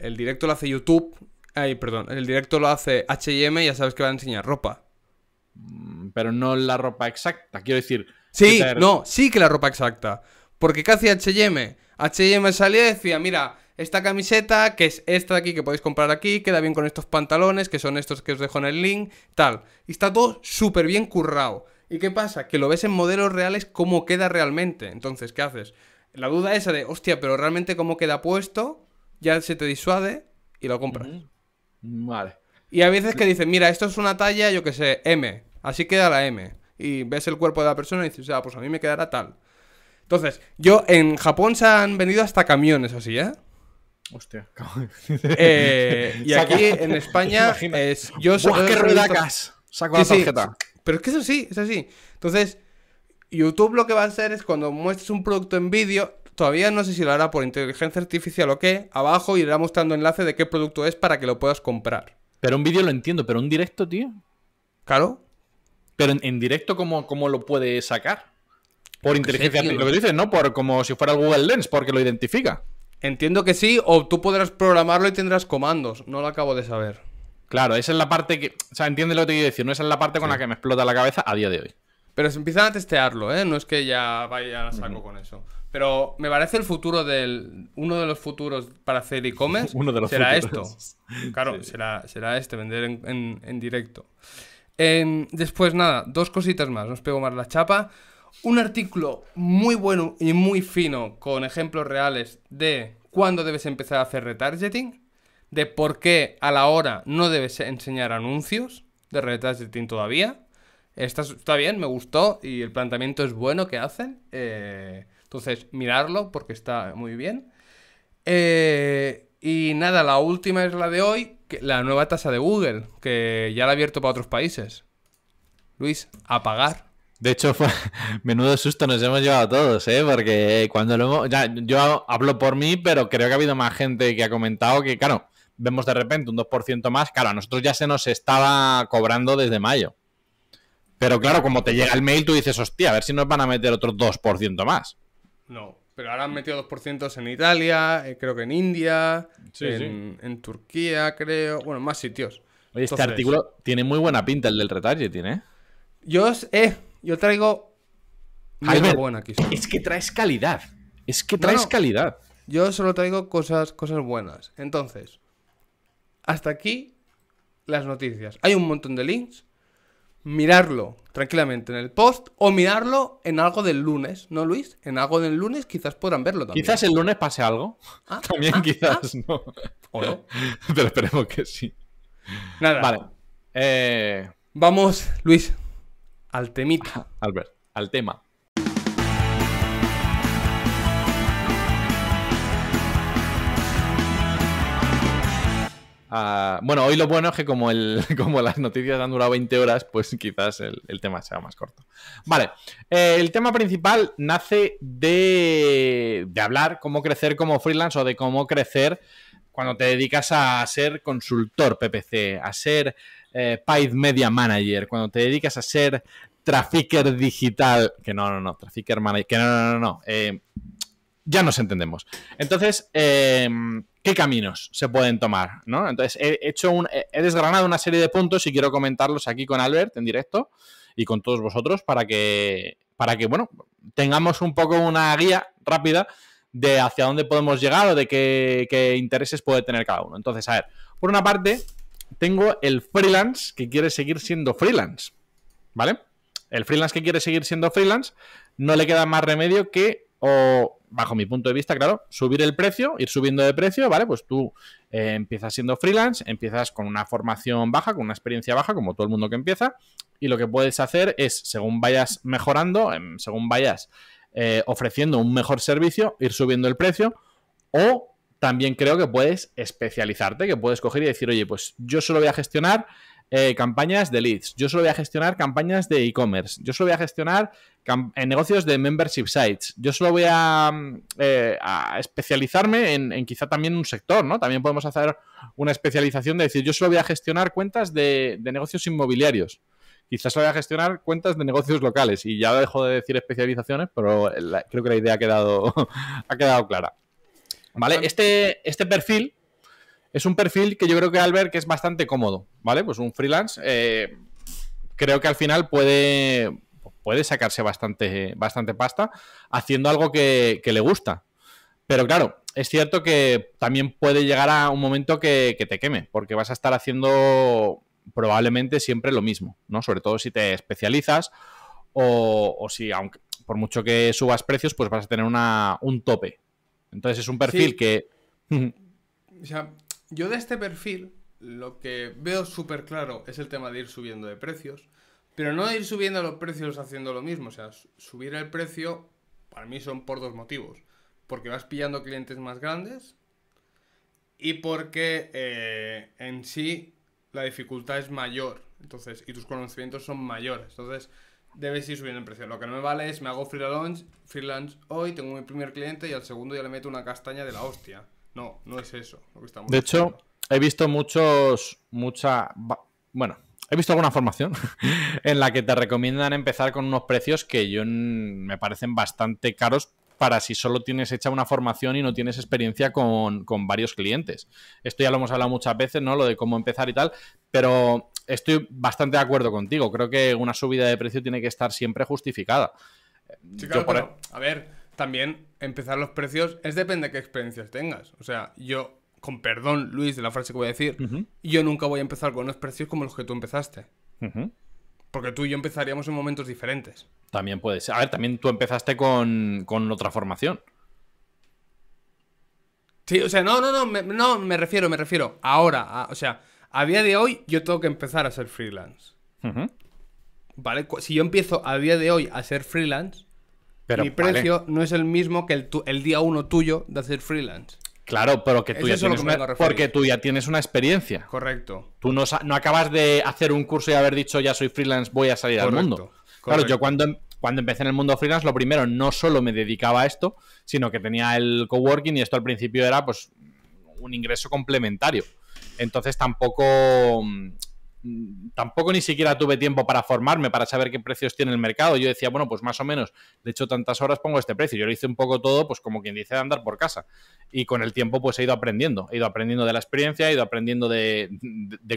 el, directo lo hace YouTube, Ay, perdón, el directo lo hace HM y ya sabes que va a enseñar ropa. Mm, pero no la ropa exacta, quiero decir. Sí, no, sí que la ropa exacta. Porque ¿qué hacía HM? HM salía y decía, mira, esta camiseta, que es esta de aquí que podéis comprar aquí, queda bien con estos pantalones, que son estos que os dejo en el link, tal. Y está todo súper bien currado. ¿Y qué pasa? Que lo ves en modelos reales cómo queda realmente. Entonces, ¿qué haces? La duda esa de, hostia, pero realmente cómo queda puesto, ya se te disuade y lo compras. Vale. Y a veces que dicen, mira, esto es una talla, yo que sé, M. Así queda la M. Y ves el cuerpo de la persona y dices, sea ah, pues a mí me quedará tal. Entonces, yo en Japón se han vendido hasta camiones así, ¿eh? Hostia. <laughs> Eh, y aquí en España <laughs> Yo Saco la tarjeta. pero es que eso sí, es así. Entonces, YouTube lo que va a hacer es cuando muestres un producto en vídeo, Todavía no sé si lo hará por inteligencia artificial o qué. Abajo irá mostrando enlace de qué producto es para que lo puedas comprar. Pero un vídeo lo entiendo, pero un directo, tío. Claro. Pero en, directo, ¿cómo, ¿cómo, lo puede sacar? Por inteligencia artificial. Lo que dices, ¿no? Por, como si fuera el Google Lens, porque lo identifica. Entiendo que sí, o tú podrás programarlo y tendrás comandos. No lo acabo de saber. Claro, esa es la parte que. O sea, entiende lo que te quiero decir, ¿no? Esa es la parte con la que me explota la cabeza a día de hoy. Pero se empiezan a testearlo, ¿eh? No es que ya vaya a saco con eso. Pero me parece el futuro del. Uno de los futuros para hacer e-commerce <laughs> será esto. Claro, será, será este, vender en, directo. después, nada, dos cositas más, nos pego más la chapa. Un artículo muy bueno y muy fino con ejemplos reales de cuándo debes empezar a hacer retargeting, de por qué a la hora no debes enseñar anuncios de retargeting todavía. Está, está bien, me gustó y el planteamiento es bueno que hacen. Eh, entonces, mirarlo porque está muy bien. Eh, y nada, la última es la de hoy, la nueva tasa de Google, que ya la ha abierto para otros países. Luis, a pagar. De hecho, fue, <laughs> menudo susto nos hemos llevado todos, ¿eh? Porque cuando lo hemos... Ya, yo hablo por mí, pero creo que ha habido más gente que ha comentado que, claro, vemos de repente un 2% más. Claro, a nosotros ya se nos estaba cobrando desde mayo. Pero claro, como te llega el mail, tú dices, hostia, a ver si nos van a meter otro 2% más. No, pero ahora han metido 2% en Italia, eh, creo que en India, en, Turquía, creo. Bueno, más sitios. Oye, este artículo tiene muy buena pinta el del retargeting, ¿eh? Yo, yo traigo. buena aquí es que traes calidad. Es que traes calidad. Yo solo traigo cosas, cosas buenas. Entonces, hasta aquí las noticias. Hay un montón de links mirarlo tranquilamente en el post o mirarlo en algo del lunes, ¿no, Luis? En algo del lunes quizás podrán verlo también. Quizás el lunes pase algo. <laughs> Ah, también ah, quizás ah. no. O <laughs> no. Pero esperemos que sí. Nada. Vale. Eh, Vamos, Luis, al temita. ver, <laughs> al tema. Ah, bueno, hoy lo bueno es que como, <laughs> las noticias han durado 20 horas, pues quizás el, tema sea más corto. Vale, eh, el tema principal nace de, hablar cómo crecer como freelance o de cómo crecer cuando te dedicas a ser consultor PPC, a ser eh, paid media manager, cuando te dedicas a ser trafficker digital, que no, no, no, trafficker manager, que no, no, no, no, eh, ya nos entendemos. Entonces, eh, qué caminos se pueden tomar, ¿no? Entonces, he, hecho un, he desgranado una serie de puntos y quiero comentarlos aquí con Albert en directo y con todos vosotros para que, para que bueno, tengamos un poco una guía rápida de hacia dónde podemos llegar o de qué, qué intereses puede tener cada uno. Entonces, a ver, por una parte, tengo el freelance que quiere seguir siendo freelance, ¿vale? El freelance que quiere seguir siendo freelance no le queda más remedio que o bajo mi punto de vista, claro, subir el precio, ir subiendo de precio, ¿vale? Pues tú eh, empiezas siendo freelance, empiezas con una formación baja, con una experiencia baja, como todo el mundo que empieza, y lo que puedes hacer es, según vayas mejorando, em, según vayas eh, ofreciendo un mejor servicio, ir subiendo el precio, o también creo que puedes especializarte, que puedes coger y decir, oye, pues yo solo voy a gestionar eh, campañas de leads, yo solo voy a gestionar campañas de e-commerce, yo solo voy a gestionar en negocios de membership sites, yo solo voy a, mm, eh, especializarme en, quizá también un sector, ¿no? También podemos hacer una especialización de decir, yo solo voy a gestionar cuentas de, negocios inmobiliarios quizás solo voy a gestionar cuentas de negocios locales. Y ya dejo de decir especializaciones, pero creo que la idea ha quedado, <laughs> ha quedado clara. ¿Vale? Este, este perfil es un perfil que yo creo que Albert que es bastante cómodo, ¿vale? Pues un freelance, eh, creo que al final puede, puede sacarse bastante, bastante pasta haciendo algo que, le gusta. Pero claro, es cierto que también puede llegar a un momento que, te queme, porque vas a estar haciendo probablemente siempre lo mismo, ¿no? Sobre todo si te especializas o, si, aunque por mucho que subas precios, pues vas a tener un tope. Entonces es un perfil que... o sea, yo de este perfil lo que veo súper claro es el tema de ir subiendo de precios, pero no ir subiendo los precios haciendo lo mismo. O sea, subir el precio para mí son por dos motivos. Porque vas pillando clientes más grandes y porque eh, en sí la dificultad es mayor. Entonces, y tus conocimientos son mayores. Entonces, debes ir subiendo el precio. Lo que no me vale es me hago freelance, freelance hoy, tengo mi primer cliente y al segundo ya le meto una castaña de la hostia. No, no es eso De hecho, he visto muchos, mucha, bueno, he visto alguna formación <laughs> en la que te recomiendan empezar con unos precios que yo me parecen bastante caros para si solo tienes hecha una formación y no tienes experiencia con, varios clientes. Esto ya lo hemos hablado muchas veces, ¿no? Lo de cómo empezar y tal, pero estoy bastante de acuerdo contigo. Creo que una subida de precio tiene que estar siempre justificada. Sí, claro, e- a ver, también empezar los precios es depende de qué experiencias tengas. O sea, yo, con perdón, Luis, de la frase que voy a decir, yo nunca voy a empezar con unos precios como los que tú empezaste. Porque tú y yo empezaríamos en momentos diferentes. También puede ser. A ver, también tú empezaste con, otra formación. Sí, o sea, no, no, no, me, no, me refiero, me refiero. Ahora, o sea, a día de hoy yo tengo que empezar a ser freelance. ¿Vale? Si yo empiezo a día de hoy a ser freelance, mi precio no es el mismo que el, día uno tuyo de hacer freelance. Claro, pero que tú ya tienes una, porque tú ya tienes una experiencia. Correcto. Tú no, no, acabas de hacer un curso y haber dicho ya soy freelance, voy a salir al mundo. Claro, yo cuando, em-, cuando empecé en el mundo freelance, lo primero no solo me dedicaba a esto, sino que tenía el coworking y esto al principio era pues un ingreso complementario. Entonces tampoco mm, Mm, tampoco ni siquiera tuve tiempo para formarme, para saber qué precios tiene el mercado. Yo decía, bueno, pues más o menos, de hecho tantas horas pongo este precio. Yo lo hice un poco todo, pues como quien dice, de andar por casa. Y con el tiempo, pues he ido aprendiendo. He ido aprendiendo de la experiencia, he ido aprendiendo de,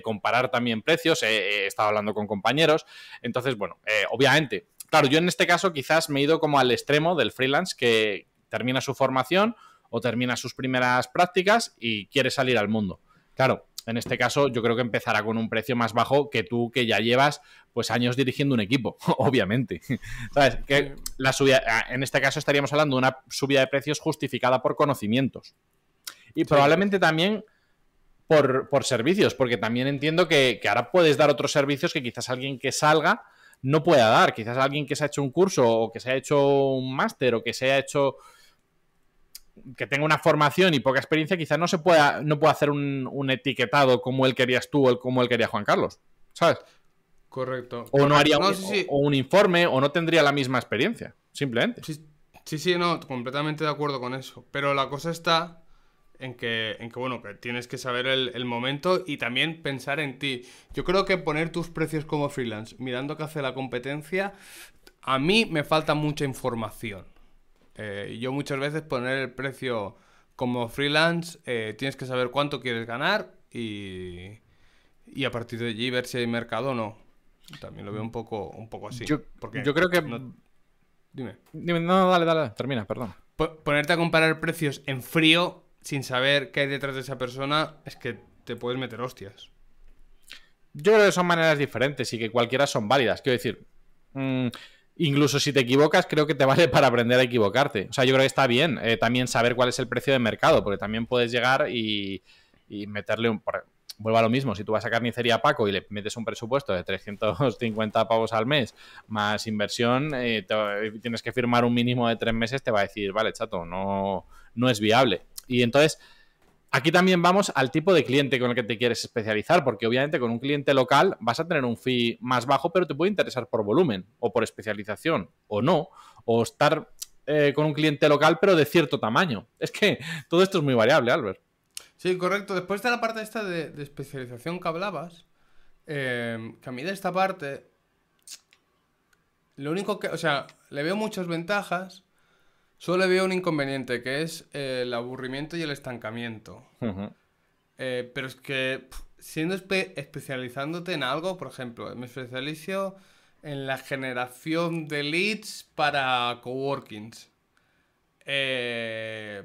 comparar también precios, he, estado hablando con compañeros. Entonces, bueno, eh, obviamente, claro, yo en este caso quizás me he ido como al extremo del freelance que termina su formación o termina sus primeras prácticas y quiere salir al mundo. Claro, en este caso yo creo que empezará con un precio más bajo que tú que ya llevas pues años dirigiendo un equipo, <laughs> obviamente. ¿Sabes? la subida, ah, en este caso estaríamos hablando de una subida de precios justificada por conocimientos. Y probablemente también... Por, servicios, porque también entiendo que, que, ahora puedes dar otros servicios que quizás alguien que salga no pueda dar, quizás alguien que se ha hecho un curso o que se ha hecho un máster o que se ha hecho que tenga una formación y poca experiencia, quizás no se pueda, no pueda hacer un, etiquetado como él querías tú o como él quería Juan Carlos, ¿sabes? Correcto. O no haría un, informe o no tendría la misma experiencia, simplemente. Sí, sí, no, completamente de acuerdo con eso. Pero la cosa está en que, en que bueno, que tienes que saber el, el, momento y también pensar en ti. Yo creo que poner tus precios como freelance, mirando qué hace la competencia, a mí me falta mucha información. Eh, yo muchas veces poner el precio como freelance, eh, tienes que saber cuánto quieres ganar y, a partir de allí ver si hay mercado o no. También lo veo un poco, un poco así. Yo, creo que... Dime. no, dale, dale, termina, perdón. ponerte a comparar precios en frío sin saber qué hay detrás de esa persona es que te puedes meter hostias. Yo creo que son maneras diferentes y que cualquiera son válidas. Quiero decir, mm, incluso si te equivocas, creo que te vale <laughs> para aprender a equivocarte. O sea, yo creo que está bien eh, también saber cuál es el precio de mercado, porque también puedes llegar y, meterle un... vuelvo a lo mismo, si tú vas a carnicería Paco y le metes un presupuesto de 350 pavos al mes más inversión, eh, eh, tienes que firmar un mínimo de tres meses, te va a decir, vale, chato, no, no es viable. Y entonces Aquí también vamos al tipo de cliente con el que te quieres especializar, porque obviamente con un cliente local vas a tener un fee más bajo, pero te puede interesar por volumen o por especialización o no, o estar eh, con un cliente local pero de cierto tamaño. Es que todo esto es muy variable, Albert. Sí, correcto. Después de la parte esta de, especialización que hablabas, em, que a mí de esta parte, lo único que, o sea, le veo muchas ventajas, Solo le veo un inconveniente, que es eh, el aburrimiento y el estancamiento. Eh, pero es que siendo especializándote en algo, por ejemplo, me especializo en la generación de leads para coworkings. Eh,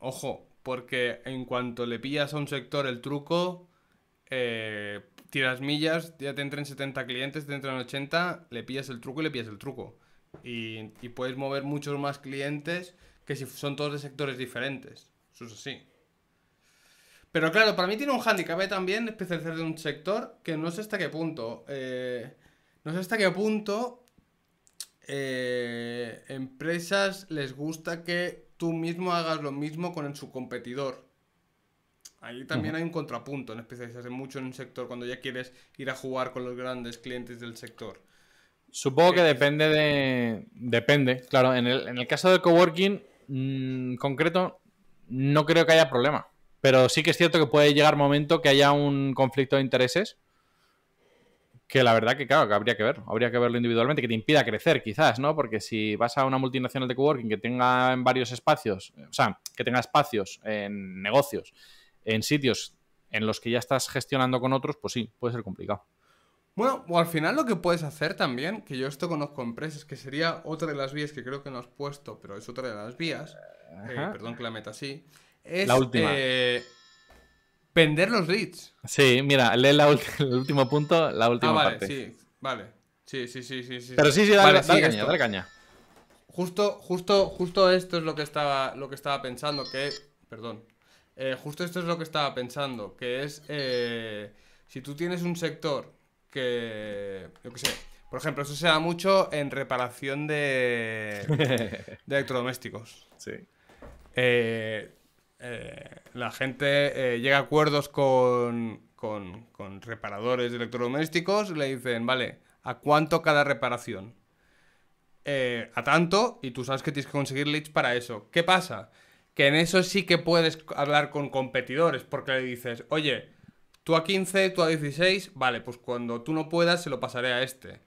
ojo, porque en cuanto le pillas a un sector el truco, tiras millas, ya te entran 70 clientes, te entran 80, le pillas el truco y le pillas el truco y, puedes mover muchos más clientes que si son todos de sectores diferentes. Eso es así. Pero claro, para mí tiene un hándicap ¿eh? también especializarse en un sector que no sé hasta qué punto. Eh, no sé hasta qué punto eh, empresas les gusta que tú mismo hagas lo mismo con su competidor. Ahí también hay un contrapunto en especializarse mucho en un sector cuando ya quieres ir a jugar con los grandes clientes del sector. Supongo que eh, depende de. Depende. Claro, en el, en el caso del coworking mm, concreto, no creo que haya problema. Pero sí que es cierto que puede llegar momento que haya un conflicto de intereses. Que la verdad que, claro, que habría que ver. Habría que verlo individualmente, que te impida crecer, quizás, ¿no? Porque si vas a una multinacional de coworking que tenga en varios espacios, eh, o sea, que tenga espacios en negocios, en sitios en los que ya estás gestionando con otros, pues sí, puede ser complicado. Bueno, o al final lo que puedes hacer también, que yo esto conozco empresas, que sería otra de las vías que creo que no has puesto, pero es otra de las vías, eh, perdón que la meta así, es la última. Eh, vender los leads. Sí, mira, lee <laughs> el último punto, la última ah, vale, parte. Sí, vale, sí, sí, sí, sí. sí pero sí, sí, dale, dale, caña, dale caña. Justo, justo, justo esto es lo que estaba, lo que estaba pensando, que, perdón, eh, justo esto es lo que estaba pensando, que es, si tú tienes un sector que, yo qué sé, por ejemplo, eso se da mucho en reparación de, <laughs> de electrodomésticos. Sí. Eh, eh, la gente eh, llega a acuerdos con, con, con, reparadores de electrodomésticos, Y le dicen, vale, ¿a cuánto cada reparación? a tanto, y tú sabes que tienes que conseguir leads para eso. ¿Qué pasa? Que en eso sí que puedes hablar con competidores, porque le dices, oye, tú a 15, tú a 16, vale, pues cuando tú no puedas se lo pasaré a este.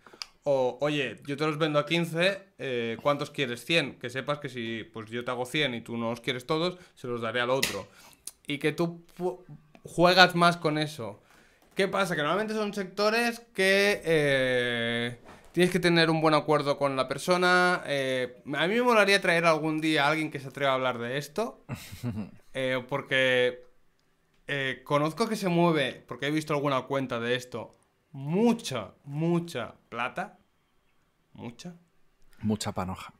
O, oye, yo te los vendo a 15, eh, ¿cuántos quieres? 100. Que sepas que si pues yo te hago 100 y tú no los quieres todos, se los daré al otro. Y que tú juegas más con eso. ¿Qué pasa? Que normalmente son sectores que eh, tienes que tener un buen acuerdo con la persona. Eh, a mí me molaría traer algún día a alguien que se atreva a hablar de esto. <laughs> porque eh, conozco que se mueve, porque he visto alguna cuenta de esto, mucha, mucha plata. Mucha. Mucha panoja.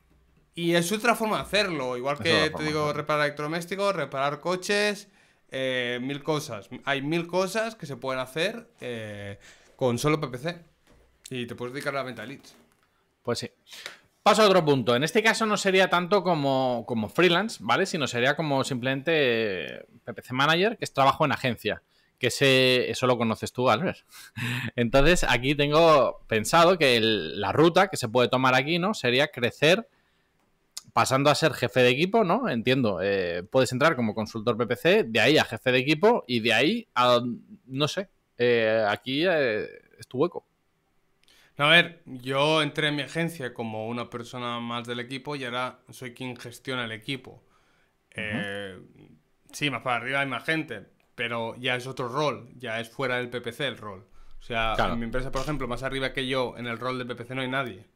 Y es otra forma de hacerlo. Igual que te digo, reparar electrodomésticos, reparar coches, eh, mil cosas. Hay mil cosas que se pueden hacer eh, con solo PPC. Y te puedes dedicar a la venta leads. Pues sí. Paso a otro punto. En este caso no sería tanto como, como freelance, ¿vale? Sino sería como simplemente eh, PPC Manager, que es trabajo en agencia. Que se, eso lo conoces tú, Albert. <laughs> Entonces, aquí tengo pensado que la ruta que se puede tomar aquí, ¿no? Sería crecer pasando a ser jefe de equipo, ¿no? Entiendo. Eh, puedes entrar como consultor PPC, de ahí a jefe de equipo y de ahí a, no sé, eh, aquí es tu hueco. A ver, yo entré en mi agencia como una persona más del equipo y ahora soy quien gestiona el equipo. Eh, sí, más para arriba hay más gente, pero ya es otro rol, ya es fuera del PPC el rol. O sea, en mi empresa, por ejemplo, más arriba que yo, en el rol del PPC no hay nadie.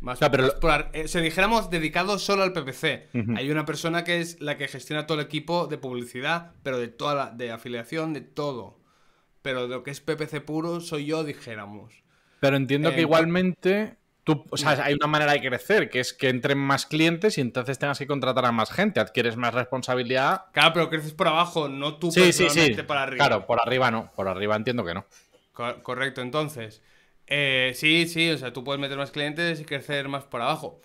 Más, pero... Eh, si dijéramos dedicado solo al PPC, hay una persona que es la que gestiona todo el equipo de publicidad, pero de toda la, de afiliación, de todo. Pero de lo que es PPC puro soy yo, dijéramos. Pero entiendo que eh, igualmente tú, hay una manera de crecer, que es que entren más clientes y entonces tengas que contratar a más gente, adquieres más responsabilidad. Claro, pero creces por abajo, no tú personalmente sí, para arriba. Claro, por arriba no, por arriba entiendo que no. correcto, entonces. Eh, sí, sí, o sea, tú puedes meter más clientes y crecer más por abajo.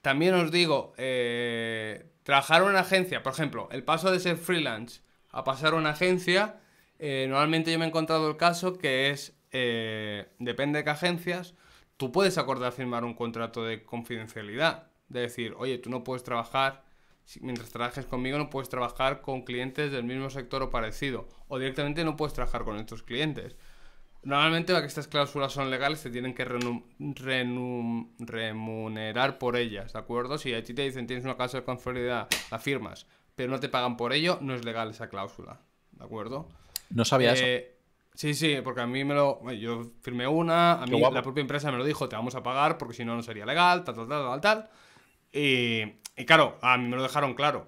También os digo, eh, trabajar en una agencia, por ejemplo, el paso de ser freelance a pasar a una agencia, normalmente yo me he encontrado el caso que es eh, depende de qué agencias, tú puedes acordar firmar un contrato de confidencialidad. De decir, oye, tú no puedes trabajar, mientras trabajes conmigo, no puedes trabajar con clientes del mismo sector o parecido. O directamente no puedes trabajar con estos clientes. Normalmente, para que estas cláusulas son legales, te tienen que remunerar por ellas, ¿de acuerdo? Si a ti te dicen tienes una cláusula de confidencialidad, la firmas, pero no te pagan por ello, no es legal esa cláusula, ¿de acuerdo? No sabía eso. Eh, Sí, sí, porque a mí me lo. yo firmé una, a mí la propia empresa me lo dijo, te vamos a pagar porque si no, no sería legal, tal, tal, tal, tal, tal. Y, y claro, a mí me lo dejaron claro.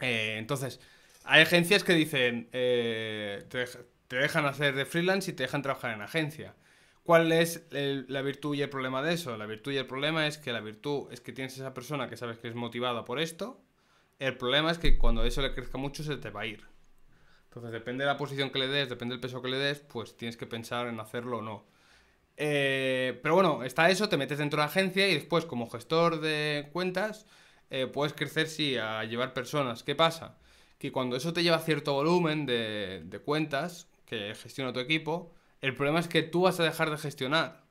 Eh, entonces, hay agencias que dicen, eh, te, dejan hacer de freelance y te dejan trabajar en agencia. ¿Cuál es la virtud y el problema de eso? La virtud y el problema es que la virtud es que tienes esa persona que sabes que es motivada por esto. El problema es que cuando eso le crezca mucho se te va a ir. Entonces, depende de la posición que le des, depende del peso que le des, pues tienes que pensar en hacerlo o no. Eh, pero bueno, está eso, te metes dentro de la agencia y después, como gestor de cuentas, eh, puedes crecer, sí, a llevar personas. ¿Qué pasa? Que cuando eso te lleva cierto volumen de, cuentas que gestiona tu equipo, el problema es que tú vas a dejar de gestionar.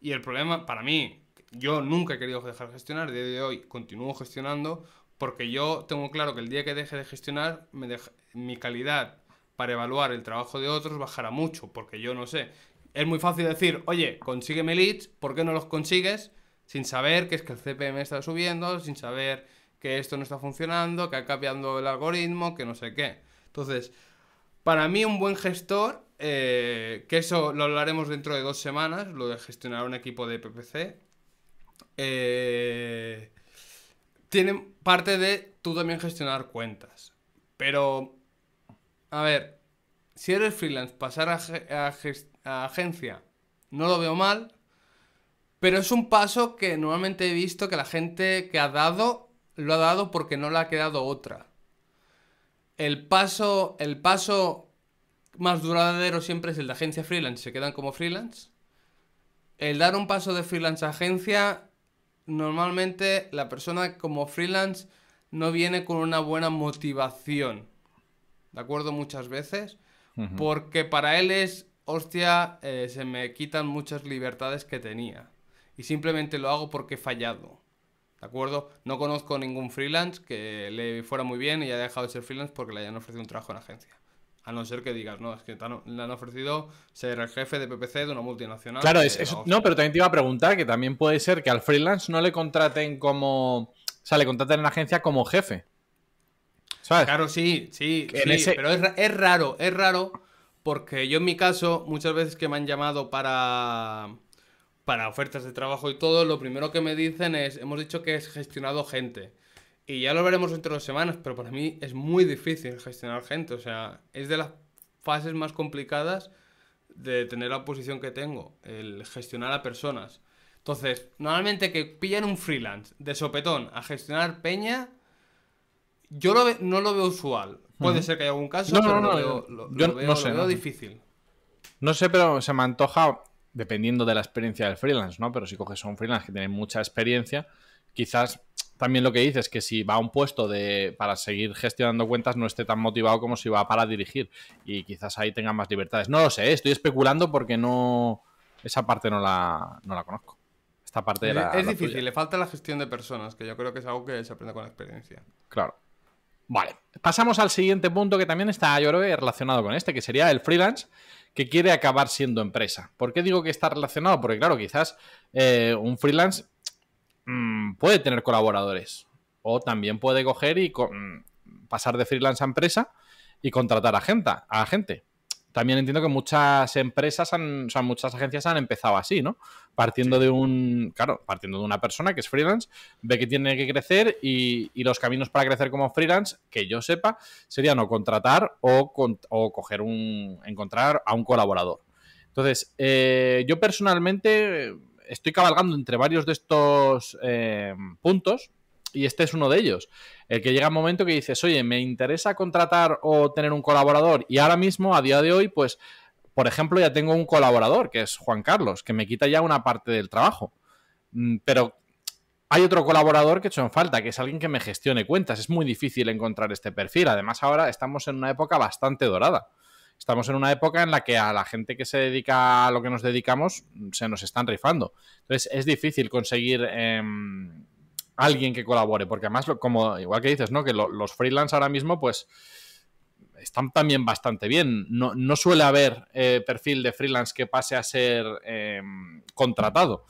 Y el problema, para mí, yo nunca he querido dejar de gestionar, de hoy continúo gestionando porque yo tengo claro que el día que deje de gestionar, mi calidad para evaluar el trabajo de otros bajará mucho, porque yo no sé. Es muy fácil decir, oye, consígueme leads, ¿por qué no los consigues? Sin saber que es que el CPM está subiendo, sin saber que esto no está funcionando, que ha cambiado el algoritmo, que no sé qué. Entonces, para mí un buen gestor, eh, que eso lo hablaremos dentro de dos semanas, lo de gestionar un equipo de PPC, eh, tiene parte de tú también gestionar cuentas. Pero, a ver, si eres freelance, pasar a, agencia no lo veo mal, pero es un paso que normalmente he visto que la gente que ha dado, lo ha dado porque no le ha quedado otra. El paso, el paso más duradero siempre es el de agencia freelance, se quedan como freelance. El dar un paso de freelance a agencia normalmente la persona como freelance no viene con una buena motivación. ¿De acuerdo? Muchas veces. Porque para él es, hostia, eh, se me quitan muchas libertades que tenía. Y simplemente lo hago porque he fallado. ¿De acuerdo? No conozco ningún freelance que le fuera muy bien y haya dejado de ser freelance porque le hayan ofrecido un trabajo en agencia. A no ser que digas, no, es que le han ofrecido ser el jefe de PPC de una multinacional. Claro, no, pero también te iba a preguntar que también puede ser que al freelance no le contraten como. O sea, le contraten en la agencia como jefe. ¿Sabes? Claro, sí, sí, pero es, es, raro, es raro, porque yo en mi caso, muchas veces que me han llamado para, para ofertas de trabajo y todo, lo primero que me dicen es, hemos dicho que es gestionado gente. Y ya lo veremos dentro de dos semanas, pero para mí es muy difícil gestionar gente. O sea, es de las fases más complicadas de tener la posición que tengo, el gestionar a personas. Entonces, normalmente que pillan un freelance de sopetón a gestionar peña, yo no lo veo usual. Puede ser que haya algún caso, pero no, lo veo, difícil. No sé, pero se me antoja, dependiendo de la experiencia del freelance, ¿no? Pero si coges a un freelance que tiene mucha experiencia, quizás también lo que dices, es que si va a un puesto de, para seguir gestionando cuentas no esté tan motivado como si va para dirigir y quizás ahí tenga más libertades. No lo sé, ¿eh? estoy especulando porque no esa parte no la, la conozco. Esta parte es difícil, le falta la gestión de personas, que yo creo que es algo que se aprende con la experiencia. Claro. Vale, pasamos al siguiente punto que también está, yo creo, relacionado con este, que sería el freelance que quiere acabar siendo empresa. ¿Por qué digo que está relacionado? Porque claro, quizás eh, un freelance Mm, puede tener colaboradores. O también puede coger y mm, pasar de freelance a empresa y contratar a gente. A gente. También entiendo que muchas empresas, o sea, muchas agencias han empezado así, ¿no? Partiendo de un, claro, partiendo de una persona que es freelance, ve que tiene que crecer y, los caminos para crecer como freelance, que yo sepa, serían o contratar o, o coger un, encontrar a un colaborador. Entonces, eh, yo personalmente estoy cabalgando entre varios de estos eh, puntos y este es uno de ellos. El que llega un momento que dices, oye, me interesa contratar o tener un colaborador y ahora mismo, a día de hoy, pues, por ejemplo, ya tengo un colaborador, que es Juan Carlos, que me quita ya una parte del trabajo. Mm, pero hay otro colaborador que he hecho en falta, que es alguien que me gestione cuentas. Es muy difícil encontrar este perfil. Además, ahora estamos en una época bastante dorada estamos en una época en la que a la gente que se dedica a lo que nos dedicamos mm, se nos están rifando. Entonces es difícil conseguir em, alguien que colabore, porque además, como igual que dices, ¿no? Que los freelance ahora mismo, pues están también bastante bien. No, suele haber eh, perfil de freelance que pase a ser em, contratado.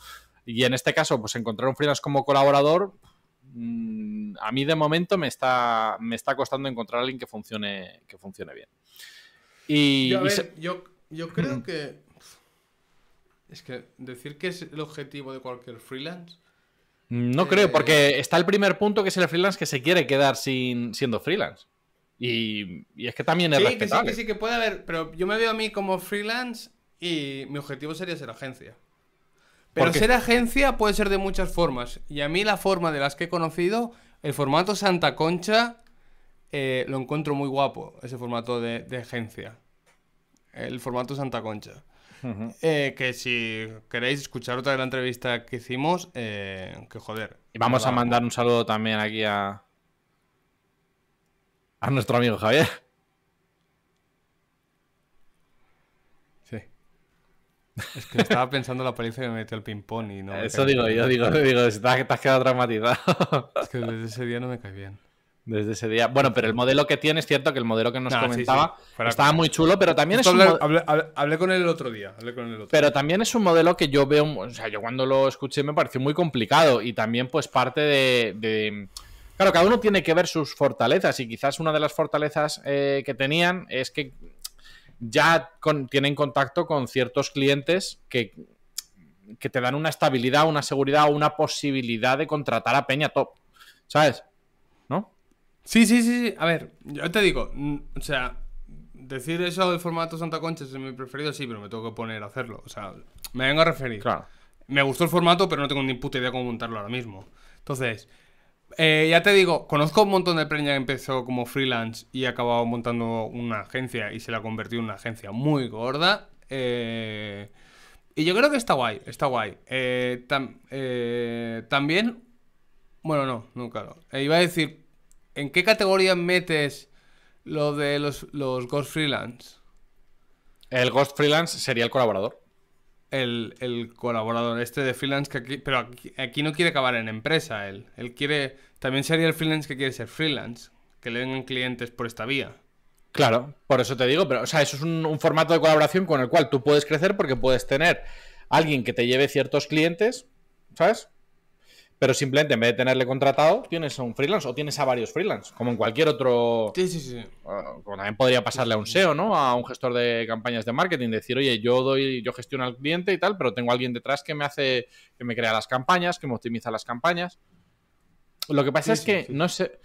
Y en este caso, pues encontrar un freelance como colaborador, mm, a mí de momento me está, me está costando encontrar a alguien que funcione, que funcione bien. Y, yo, yo, creo que. Es que decir que es el objetivo de cualquier freelance. No creo, eh, porque está el primer punto que es el freelance que se quiere quedar sin siendo freelance. Y, y es que también es sí, respetable. Que sí, que sí, que puede haber, pero yo me veo a mí como freelance y mi objetivo sería ser agencia. Pero ser agencia puede ser de muchas formas. Y a mí la forma de las que he conocido, el formato Santa Concha, eh, lo encuentro muy guapo, ese formato de, agencia. El formato Santa Concha. Eh, que si queréis escuchar otra de la entrevista que hicimos, eh, que joder. Y vamos a mandar un saludo también aquí a. a nuestro amigo Javier. Sí. Es que estaba pensando la paliza que me metió el ping-pong y no. Eso digo, yo digo, digo, te has quedado traumatizado. es que desde ese día no me cae bien. Desde ese día. Bueno, pero el modelo que tiene es cierto que el modelo que nos comentaba estaba muy chulo, pero también es. Un hablé, hablé, con él el otro día. pero también es un modelo que yo veo. O sea, yo cuando lo escuché me pareció muy complicado y también, pues, parte de. Claro, cada uno tiene que ver sus fortalezas y quizás una de las fortalezas eh, que tenían es que ya tienen contacto con ciertos clientes que que te dan una estabilidad, una seguridad una posibilidad de contratar a Peña top. ¿Sabes? Sí, sí, sí, sí. A ver, yo te digo, o sea, decir eso del formato Santa Concha es mi preferido, sí, pero me tengo que poner a hacerlo. O sea, me vengo a referir. Claro. Me gustó el formato, pero no tengo ni puta idea cómo montarlo ahora mismo. Entonces, eh, ya te digo, conozco un montón de preña que empezó como freelance y ha acabado montando una agencia y se la convertido en una agencia muy gorda. Eh, y yo creo que está guay, está guay. Eh, también, bueno, no, nunca lo. iba a decir ¿en qué categoría metes lo de los, Ghost Freelance? El Ghost Freelance sería el colaborador. El, colaborador este de freelance que aquí, pero aquí, no quiere acabar en empresa él. Él quiere, también sería el freelance que quiere ser freelance, que le den clientes por esta vía. Claro, por eso te digo, pero o sea, eso es un, un formato de colaboración con el cual tú puedes crecer porque puedes tener alguien que te lleve ciertos clientes, ¿sabes? Pero simplemente en vez de tenerle contratado, tienes a un freelance o tienes a varios freelance, como en cualquier otro. Sí, sí, sí. también podría pasarle a un SEO, ¿no? A un gestor de campañas de marketing, decir, oye, yo doy, yo gestiono al cliente y tal, pero tengo alguien detrás que me hace, que me crea las campañas, que me optimiza las campañas. Lo que pasa es que no sé.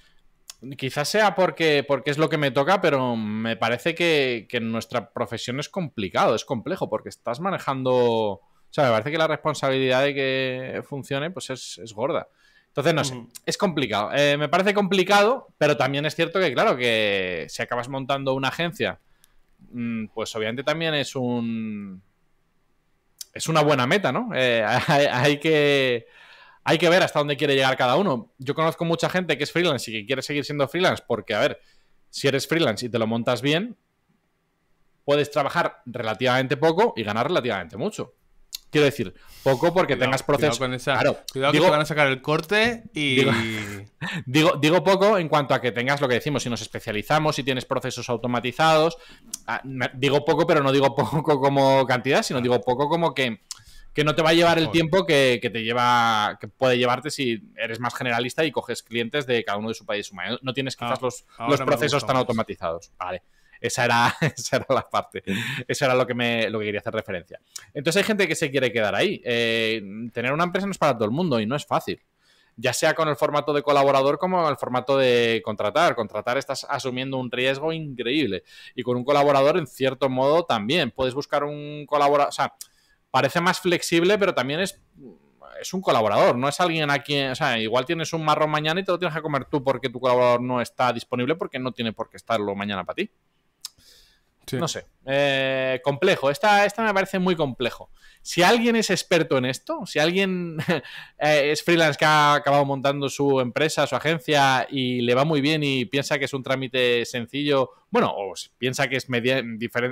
Quizás sea porque, porque es lo que me toca, pero me parece que, nuestra profesión es complicado, es complejo, porque estás manejando o sea, me parece que la responsabilidad de que funcione pues es, gorda. Entonces, no sé, es complicado. Eh, me parece complicado, pero también es cierto que, claro, que si acabas montando una agencia, mm, pues obviamente también es un... Es una buena meta, ¿no? Eh, <laughs> hay, que, hay que ver hasta dónde quiere llegar cada uno. Yo conozco mucha gente que es freelance y que quiere seguir siendo freelance porque, a ver, si eres freelance y te lo montas bien, puedes trabajar relativamente poco y ganar relativamente mucho. Quiero decir, poco porque tengas procesos. Cuidado, claro, cuidado que te van a sacar el corte y. <laughs> Digo, digo, poco en cuanto a que tengas lo que decimos, si nos especializamos, si tienes procesos automatizados. Ah, digo poco, pero no digo <laughs> poco como cantidad, sino digo poco como que que no te va a llevar el tiempo que, te lleva que puede llevarte si eres más generalista y coges clientes de cada uno de su país y su No tienes quizás ah, los, los procesos tan automatizados. Vale. Esa era, <laughs> era la parte, eso era lo que, me, lo que quería hacer referencia. Entonces hay gente que se quiere quedar ahí. Eh, tener una empresa no es para todo el mundo y no es fácil ya sea con el formato de colaborador como el formato de contratar. Contratar estás asumiendo un riesgo increíble y con un colaborador en cierto modo también. Puedes buscar un colaborador, o sea, parece más flexible, pero también es es un colaborador, no es alguien a quien, o sea, igual tienes un marrón mañana y te lo tienes que comer tú porque tu colaborador no está disponible porque no tiene por qué estarlo mañana para ti. No sé. Eh, complejo. Esta, esta me parece muy complejo. Si alguien es experto en esto, si alguien <laughs> eh, es freelance que ha acabado montando su empresa, su agencia y le va muy bien y piensa que es un trámite sencillo, bueno, o si piensa que es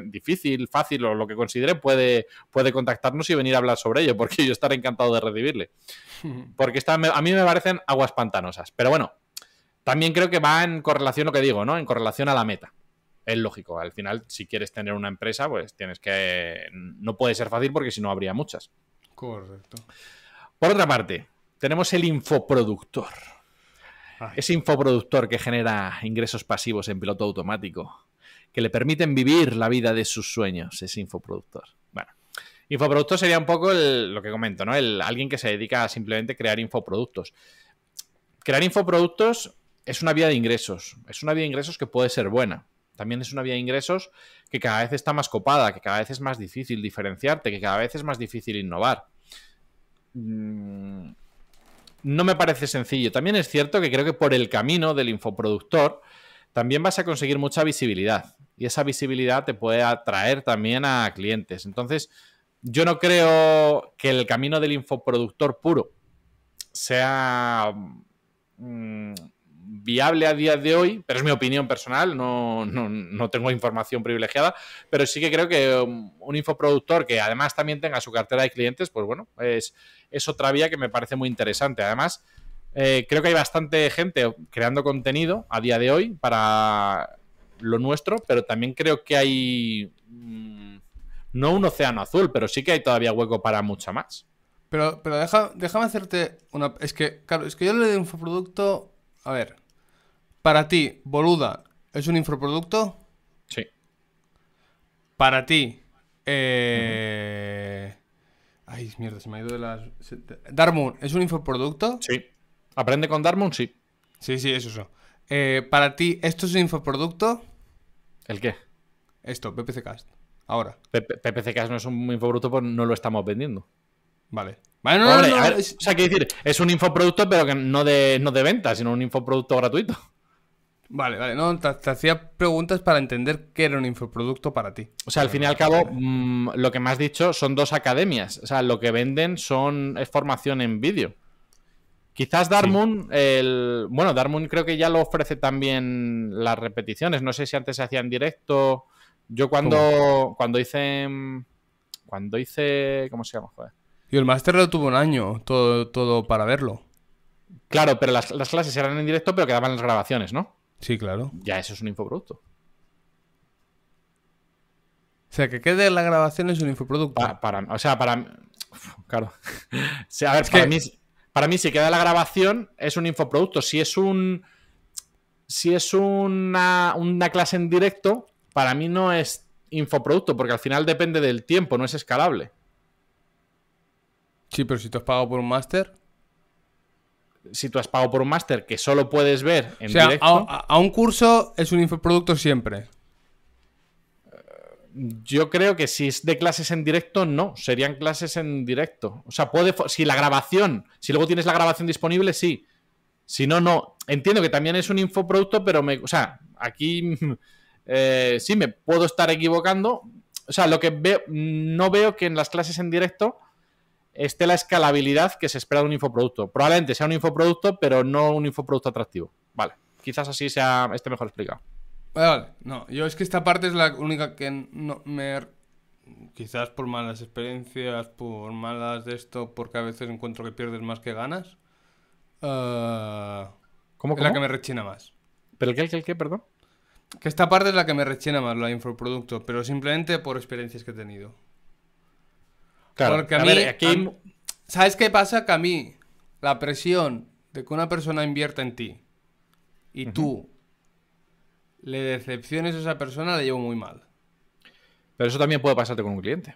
difícil, fácil o lo que considere, puede, puede contactarnos y venir a hablar sobre ello, porque <laughs> yo estaré encantado de recibirle. <laughs> Porque a mí me parecen aguas pantanosas. Pero bueno, también creo que va en correlación lo que digo, ¿no? En correlación a la meta es lógico. Al final, si quieres tener una empresa, pues tienes que. No puede ser fácil porque si no habría muchas. Correcto. Por otra parte, tenemos el infoproductor. Ese infoproductor que genera ingresos pasivos en piloto automático, que le permiten vivir la vida de sus sueños, ese infoproductor. Bueno, infoproductor sería un poco lo que comento, ¿no? El, alguien que se dedica a simplemente crear infoproductos. Crear infoproductos es una vía de ingresos, es una vía de ingresos que puede ser buena también es una vía de ingresos que cada vez está más copada, que cada vez es más difícil diferenciarte, que cada vez es más difícil innovar. Mm, no me parece sencillo. También es cierto que creo que por el camino del infoproductor también vas a conseguir mucha visibilidad y esa visibilidad te puede atraer también a clientes. Entonces, yo no creo que el camino del infoproductor puro sea mm, viable a día de hoy, pero es mi opinión personal, no, tengo información privilegiada, pero sí que creo que un, infoproductor que además también tenga su cartera de clientes, pues bueno, es, es otra vía que me parece muy interesante. Además, eh, creo que hay bastante gente creando contenido a día de hoy para lo nuestro, pero también creo que hay... Mm, no un océano azul, pero sí que hay todavía hueco para mucha más. Pero, pero déjame hacerte una. Es que, claro, es que yo le doy un producto. A ver. Para ti, Boluda, ¿es un infoproducto? Sí. Para ti, eh... Ay, mierda, se me ha ido de las... Darmoon, ¿es un infoproducto? Sí. ¿Aprende con Darmoon? Sí. Sí, sí, es eso. Eh, Para ti, ¿esto es un infoproducto? ¿El qué? Esto, PPCcast. Ahora. PPCcast no es un infoproducto porque no lo estamos vendiendo. Vale. Vale, O sea, quiero decir, es un infoproducto, pero que no de, no de venta, sino un infoproducto gratuito. Vale, vale. No, te, hacía preguntas para entender qué era un infoproducto para ti. O sea, al fin y al cabo, mm, lo que me has dicho son dos academias. O sea, lo que venden son es formación en vídeo. Quizás Darmoon, el. Bueno, Darmoon creo que ya lo ofrece también las repeticiones. No sé si antes se hacía en directo. Yo cuando. Cuando hice. Cuando hice. ¿Cómo se llama? Joder. Y el máster lo tuvo un año, todo, todo para verlo. Claro, pero las, las clases eran en directo, pero quedaban las grabaciones, ¿no? Sí, claro. Ya eso es un infoproducto. O sea, que quede la grabación es un infoproducto. Para, o sea, para. claro. <laughs> a ver, para, que... mí, para mí, si queda la grabación, es un infoproducto. Si es un. Si es una, una clase en directo, para mí no es infoproducto, porque al final depende del tiempo, no es escalable. Sí, pero si te has pagado por un máster si tú has pagado por un máster que solo puedes ver en o sea, directo, a, un curso es un infoproducto siempre. Yo creo que si es de clases en directo, no, serían clases en directo. O sea, puede, si la grabación, si luego tienes la grabación disponible, sí. Si no, no. Entiendo que también es un infoproducto, pero me, o sea, aquí <laughs> eh, sí me puedo estar equivocando. O sea, lo que veo, no veo que en las clases en directo esté la escalabilidad que se espera de un infoproducto. Probablemente sea un infoproducto, pero no un infoproducto atractivo. Vale, quizás así sea este mejor explicado. Vale, vale. No, yo es que esta parte es la única que no me... Quizás por malas experiencias, por malas de esto, porque a veces encuentro que pierdes más que ganas. Ah, ¿Cómo, Es la que me rechina más. ¿Pero el qué, el qué, qué, perdón? Que esta parte es la que me rechina más, la infoproducto, pero simplemente por experiencias que he tenido. Porque a, mí, aquí... ¿Sabes qué pasa? Que a mí la presión de que una persona invierta en ti y tú le decepciones a esa persona, le llevo muy mal. Pero eso también puede pasarte con un cliente.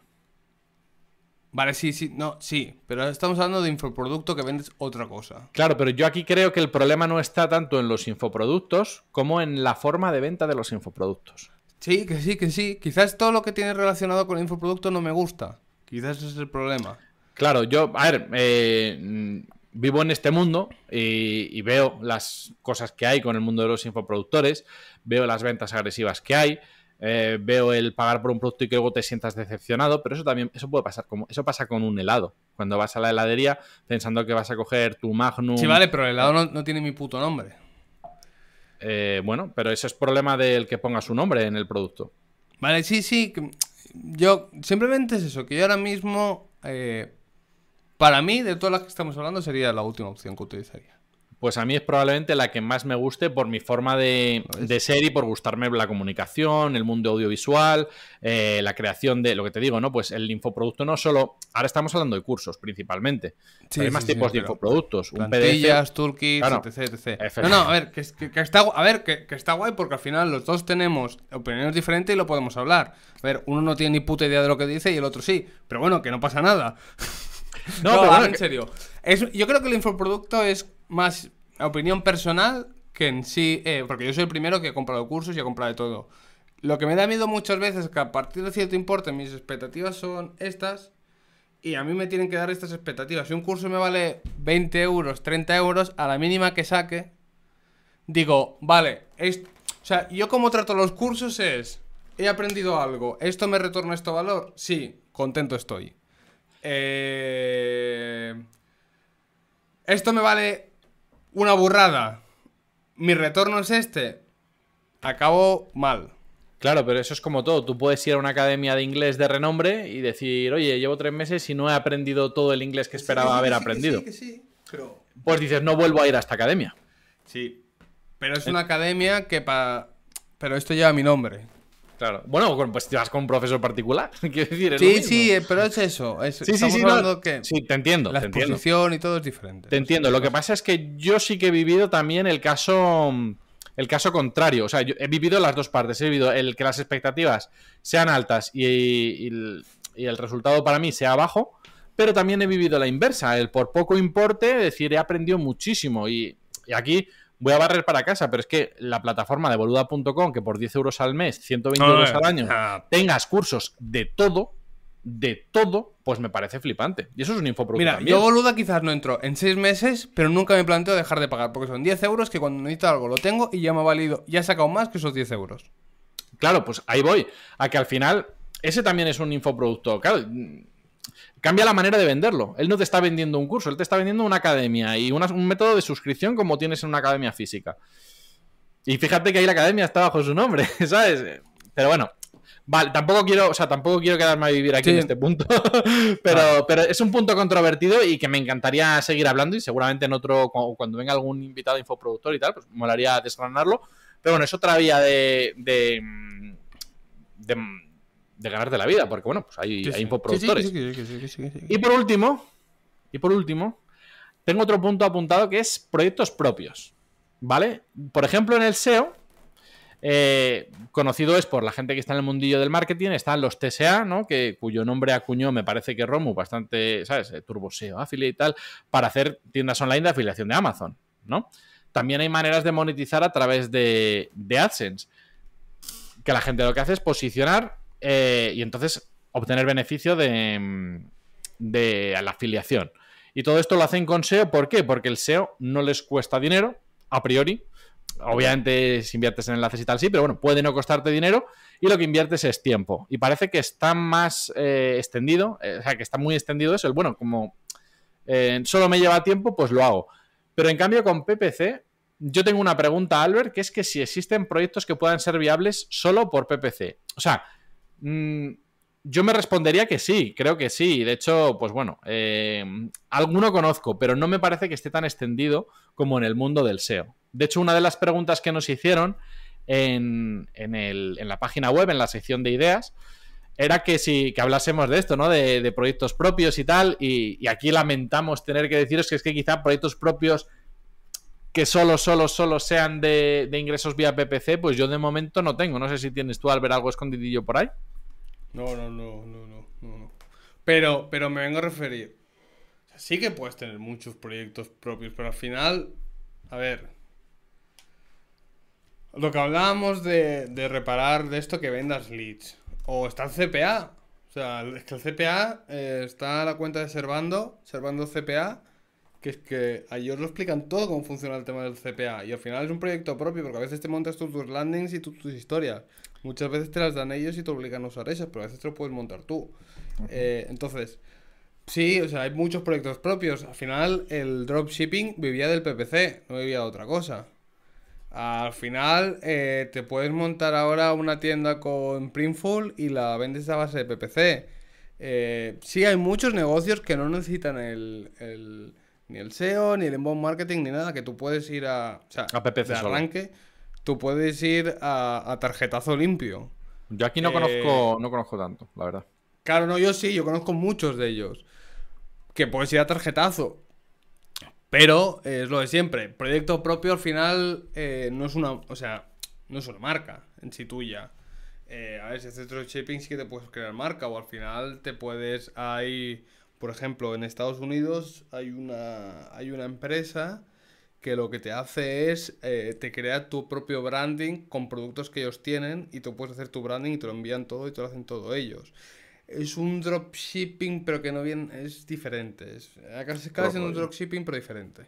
Vale, sí, sí, no, sí, pero estamos hablando de infoproducto que vendes otra cosa. Claro, pero yo aquí creo que el problema no está tanto en los infoproductos como en la forma de venta de los infoproductos. Sí, que sí, que sí. Quizás todo lo que tiene relacionado con el infoproducto no me gusta. Quizás ese es el problema. Claro, yo, a ver, eh, vivo en este mundo y, veo las cosas que hay con el mundo de los infoproductores, veo las ventas agresivas que hay, eh, veo el pagar por un producto y que luego te sientas decepcionado, pero eso también, eso puede pasar, como, eso pasa con un helado. Cuando vas a la heladería pensando que vas a coger tu Magnum... Sí, vale, pero el helado no, tiene mi puto nombre. Eh, bueno, pero eso es problema del que ponga su nombre en el producto. Vale, sí, sí yo, simplemente es eso, que yo ahora mismo, eh, para mí, de todas las que estamos hablando, sería la última opción que utilizaría pues a mí es probablemente la que más me guste por mi forma de, de ser y por gustarme la comunicación, el mundo audiovisual, eh, la creación de lo que te digo, ¿no? Pues el infoproducto no solo. Ahora estamos hablando de cursos principalmente. hay más tipos de infoproductos. Un PDF. toolkits, etc, No, no, a ver, que, está, a ver que, está guay porque al final los dos tenemos opiniones diferentes y lo podemos hablar. A ver, uno no tiene ni puta idea de lo que dice y el otro sí. Pero bueno, que no pasa nada. No, <laughs> no pero en serio. yo creo que el infoproducto es más opinión personal que en sí, eh, porque yo soy el primero que he comprado cursos y he comprado de todo. Lo que me da miedo muchas veces es que a partir de cierto importe mis expectativas son estas y a mí me tienen que dar estas expectativas. Si un curso me vale 20 euros, 30 euros, a la mínima que saque, digo, vale, o sea, yo como trato los cursos es, he aprendido algo, esto me retorna esto valor, sí, contento estoy. Eh, esto me vale una burrada. Mi retorno es este. Acabo mal. Claro, pero eso es como todo. Tú puedes ir a una academia de inglés de renombre y decir, oye, llevo tres meses y no he aprendido todo el inglés que esperaba haber aprendido. sí, Pues dices, no vuelvo a ir a esta academia. Sí. Pero es eh. una academia que para... Pero esto lleva mi nombre. Claro. Bueno, pues te vas con un profesor particular. <laughs> Quiero decir, es sí, sí, pero es eso. sí, sí, sí, sí, te entiendo. La exposición y todo es diferente. Te entiendo. Lo que pasa es que yo sí que he vivido también el caso el caso contrario. O sea, he vivido las dos partes. He vivido el que las expectativas sean altas y, y, el resultado para mí sea bajo, pero también he vivido la inversa, el por poco importe, es decir, he aprendido muchísimo. Y, y aquí voy a barrer para casa, pero es que la plataforma de boluda.com, que por 10 euros al mes, 120 euros al año, tengas cursos de todo, de todo, pues me parece flipante. Y eso es un infoproducto Mira, yo boluda quizás no entro en seis meses, pero nunca me planteo dejar de pagar, porque son 10 euros que cuando necesito algo lo tengo y ya me ha valido, ya he sacado más que esos 10 euros. Claro, pues ahí voy, a que al final ese también es un infoproducto. Claro, cambia la manera de venderlo. Él no te está vendiendo un curso, él te está vendiendo una academia y un método de suscripción como tienes en una academia física. Y fíjate que ahí la academia está bajo su nombre, <laughs> ¿sabes? Pero bueno, Vale, tampoco quiero, o sea, tampoco quiero quedarme a vivir aquí en este punto, <laughs> pero, pero es un punto controvertido y que me encantaría seguir hablando y seguramente en otro, cuando venga algún invitado infoproductor y tal, pues molaría desgranarlo. Pero bueno, es otra vía de, de mm, mm, de ganarte la vida, porque bueno, pues hay, hay infoproductores. Sí, sí, y por último, y por último, tengo otro punto apuntado que es proyectos propios. ¿Vale? Por ejemplo, en el SEO, eh, conocido es por la gente que está en el mundillo del marketing, están los TSA, ¿no? Que, cuyo nombre acuñó, me parece que Romu, bastante, ¿sabes? Eh, Turbo SEO, affiliate y tal, para hacer tiendas online de afiliación de Amazon, ¿no? También hay maneras de monetizar a través de, de AdSense. Que la gente lo que hace es posicionar eh, y entonces obtener beneficio mm, de, la afiliación. Y todo esto lo hacen con SEO, ¿por qué? Porque el SEO no les cuesta dinero, a priori. Obviamente, si inviertes en enlaces y tal, sí, pero bueno, puede no costarte dinero y lo que inviertes es tiempo. Y parece que está más eh, extendido, eh, o sea, que está muy extendido eso. El bueno, como solo me lleva tiempo, pues lo hago. Pero en cambio, con PPC, yo tengo una pregunta, Albert, que es que si existen proyectos que puedan ser viables solo por PPC. O sea, Mm, yo me respondería que sí, creo que sí. De hecho, pues bueno, eh, alguno conozco, pero no me parece que esté tan extendido como en el mundo del SEO. De hecho, una de las preguntas que nos hicieron en, la página web, en la sección de ideas, era que si que hablásemos de esto, ¿no? De, proyectos propios y tal. Y, y, aquí lamentamos tener que deciros que es que quizá proyectos propios que solo, solo, solo sean de, ingresos vía PPC, pues yo de momento no tengo. No sé si tienes tú, Albert, algo escondidillo por ahí. No, no, no, no, no, no. Pero, pero me vengo a referir. O sí que puedes tener muchos proyectos propios, pero al final, a ver. Lo que hablábamos de, reparar de esto que vendas leads. O está el CPA. O sea, es que el CPA eh, está la cuenta de Servando, Servando CPA que es que ellos lo explican todo cómo funciona el tema del CPA. Y al final es un proyecto propio, porque a veces te montas tú tus landings y tus historias. Muchas veces te las dan ellos y te obligan a usar esas, pero a veces te lo puedes montar tú. Eh, entonces, sí, o sea, hay muchos proyectos propios. Al final, el dropshipping vivía del PPC, no vivía de otra cosa. Al final, eh, te puedes montar ahora una tienda con Printful y la vendes a base de PPC. Eh, sí, hay muchos negocios que no necesitan el ni el SEO, ni el inbound marketing, ni nada, que tú puedes ir a. O sea, de arranque, tú puedes ir a, tarjetazo limpio. Yo aquí no eh, conozco, no conozco tanto, la verdad. Claro, no, yo sí, yo conozco muchos de ellos. Que puedes ir a tarjetazo. Pero eh, es lo de siempre. Proyecto propio al final eh, no es una. O sea, no es una marca en sí tuya. a ver, si de Shipping sí que te puedes crear marca. O al final te puedes. Hay por ejemplo, en Estados Unidos hay una, hay una empresa que lo que te hace es, eh, te crea tu propio branding con productos que ellos tienen y tú puedes hacer tu branding y te lo envían todo y te lo hacen todo ellos. Es un dropshipping, pero que no bien, es diferente. Es, eh, casi casi un eh. dropshipping, pero diferente.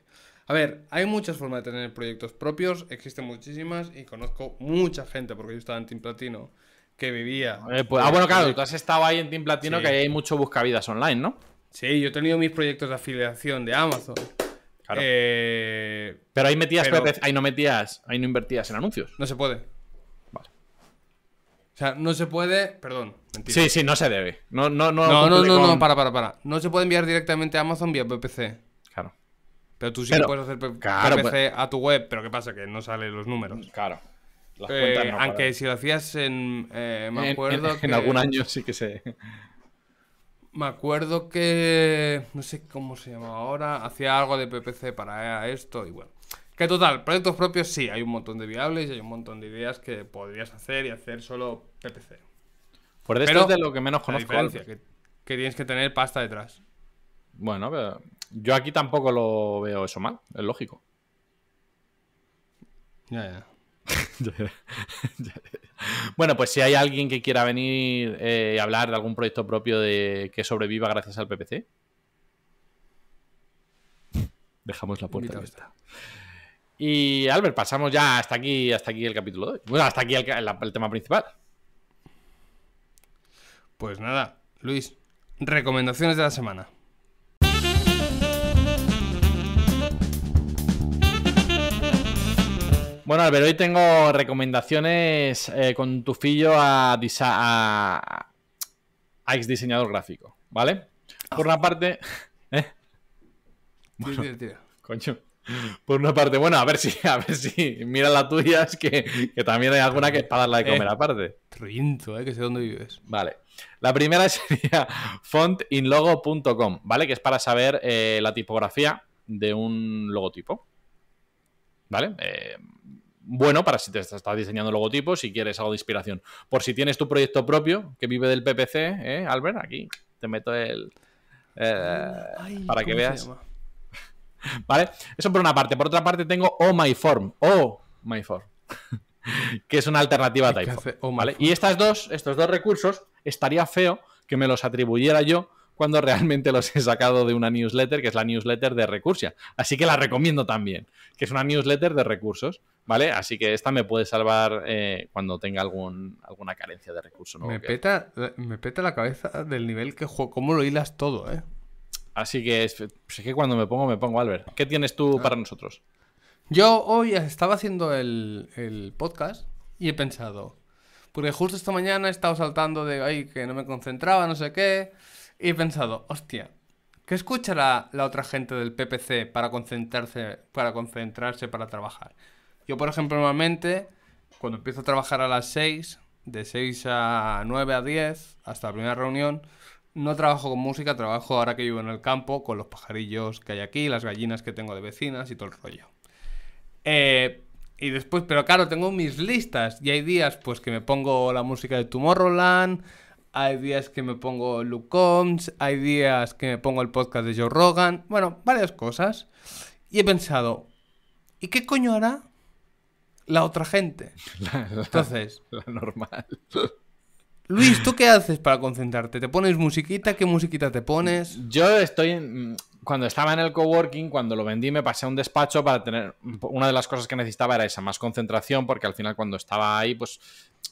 A ver, hay muchas formas de tener proyectos propios, existen muchísimas y conozco mucha gente, porque yo estaba en Team Platino, que vivía. Pues, ah, bueno, claro, tú has estado ahí en Team Platino, que hay mucho buscavidas online, ¿no? Sí, yo he tenido mis proyectos de afiliación de Amazon. Claro. Eh, pero ahí metías, PPC, ahí no metías, ahí no invertías en anuncios. No se puede. Vale. O sea, no se puede, perdón. Mentira. Sí, sí, no se debe. No, no, no, no, no, no, no, para, para, para. No se puede enviar directamente a Amazon vía PPC. Claro. Pero tú sí puedes hacer PPC pues- a tu web, pero ¿qué pasa? Que no salen los números. Claro. Las eh, cuentas no, aunque si lo hacías en. Eh, me acuerdo. que... en algún año sí que se. Me acuerdo que. No sé cómo se llama ahora. Hacía algo de PPC para e esto y bueno. Que total, proyectos propios sí, hay un montón de viables y hay un montón de ideas que podrías hacer y hacer solo PPC. Por eso es de lo que menos conozco. La que, tienes que tener pasta detrás. Bueno, pero yo aquí tampoco lo veo eso mal, es lógico. ya, ya. <laughs> Bueno, pues si hay alguien que quiera venir eh, y hablar de algún proyecto propio de que sobreviva gracias al PPC, dejamos la puerta abierta. Y Albert, pasamos ya hasta aquí, hasta aquí el capítulo de hoy. Bueno, hasta aquí el tema principal. Pues nada, Luis, recomendaciones de la semana. Bueno, ver hoy tengo recomendaciones eh, con tu fillo a, a, a, ex diseñador gráfico, ¿vale? Por una parte. <laughs> ¿eh? Por una parte, bueno, a ver si, a ver si, mira la tuya, es que, también hay alguna que es para darla de comer eh, aparte. Trinto, eh, que sé dónde vives. Vale. La primera <laughs> sería fontinlogo.com, ¿vale? Que es para saber eh, la tipografía de un logotipo. ¿Vale? Eh, bueno para si te estás diseñando logotipos, si quieres algo de inspiración. Por si tienes tu proyecto propio, que vive del PPC, ¿eh, Albert, aquí te meto el... Eh, para que veas. <laughs> ¿Vale? Eso por una parte. Por otra parte tengo Oh My Form. Oh My <laughs> que es una alternativa a Typeform. Oh y estas dos, estos dos recursos, estaría feo que me los atribuyera yo cuando realmente los he sacado de una newsletter, que es la newsletter de Recursia. Así que la recomiendo también, que es una newsletter de recursos. ¿Vale? Así que esta me puede salvar eh, cuando tenga algún, alguna carencia de recurso. Me, peta, me peta la cabeza del nivel que juego, cómo lo hilas todo, ¿eh? Así que es, pues que cuando me pongo, me pongo, Albert. ¿Qué tienes tú ah. para nosotros? Yo hoy estaba haciendo el, podcast y he pensado, porque justo esta mañana he estado saltando de, ay, que no me concentraba, no sé qué, y he pensado, hostia, ¿qué escucha la, la otra gente del PPC para concentrarse, para concentrarse, para trabajar? Yo, por ejemplo, normalmente, cuando empiezo a trabajar a las 6, de 6 a 9 a 10, hasta la primera reunión, no trabajo con música, trabajo ahora que vivo en el campo, con los pajarillos que hay aquí, las gallinas que tengo de vecinas y todo el rollo. Eh, y después, pero claro, tengo mis listas y hay días pues que me pongo la música de Tomorrowland, hay días que me pongo Luke Combs, hay días que me pongo el podcast de Joe Rogan, bueno, varias cosas. Y he pensado, ¿y qué coño hará la otra gente. <laughs> Entonces. La normal. Luis, ¿tú qué haces para concentrarte? ¿Te pones musiquita? ¿Qué musiquita te pones? Yo estoy Cuando estaba en el coworking, cuando lo vendí, me pasé a un despacho para tener. Una de las cosas que necesitaba era esa, más concentración, porque al final cuando estaba ahí, pues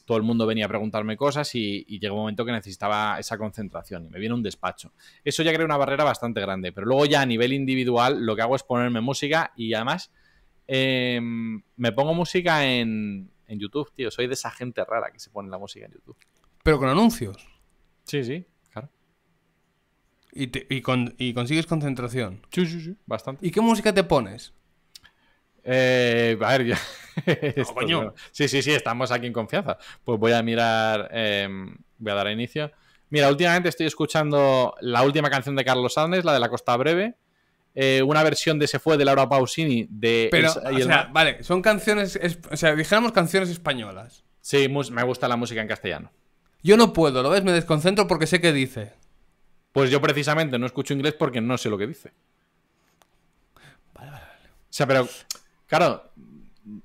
todo el mundo venía a preguntarme cosas y, llegó un momento que necesitaba esa concentración y me viene un despacho. Eso ya crea una barrera bastante grande, pero luego ya a nivel individual lo que hago es ponerme música y además Em, me pongo música en, YouTube, tío. Soy de esa gente rara que se pone la música en YouTube. Pero con anuncios. Sí, sí, claro. Y, consigues concentración. Sí, sí, sí, bastante. ¿Y qué música te pones? Eh, a ver, ya. <laughs> Sí, sí, sí, estamos aquí en confianza. Pues voy a mirar, em, voy a dar inicio. Mira, últimamente estoy escuchando la última canción de Carlos Sánchez, la de La Costa Breve, eh, una versión de Se fue de Laura Pausini de Pero, o sea, vale, son canciones, o sea, dijéramos canciones españolas. Sí, me gusta la música en castellano. Yo no puedo, ¿lo ves? Me desconcentro porque sé qué dice. Pues yo precisamente no escucho inglés porque no sé lo que dice. Vale, vale, vale. O sea, pero claro,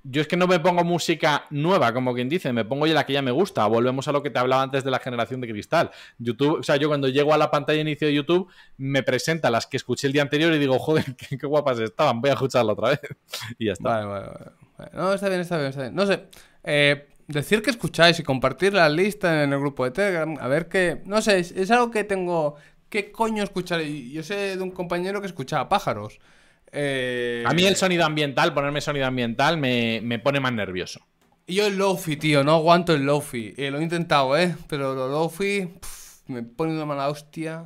yo es que no me pongo música nueva, como quien dice, me pongo ya la que ya me gusta. Volvemos a lo que te hablaba antes de la generación de cristal. YouTube, o sea, yo cuando llego a la pantalla de inicio de YouTube, me presenta las que escuché el día anterior y digo, joder, <laughs> qué, guapas estaban, voy a escucharla otra vez. <laughs> y ya está. No, está bien, está bien, No sé. Eh, decir que escucháis y compartir la lista en el grupo de Telegram, a ver qué. No sé, es, es algo que tengo. ¿Qué coño escuchar? Yo sé de un compañero que escuchaba pájaros. Eh, A mí el sonido ambiental, ponerme sonido ambiental, me, pone más nervioso. yo el lofi, tío, no aguanto el lofi. Eh, lo he intentado, ¿eh? Pero lo lofi me pone una mala hostia.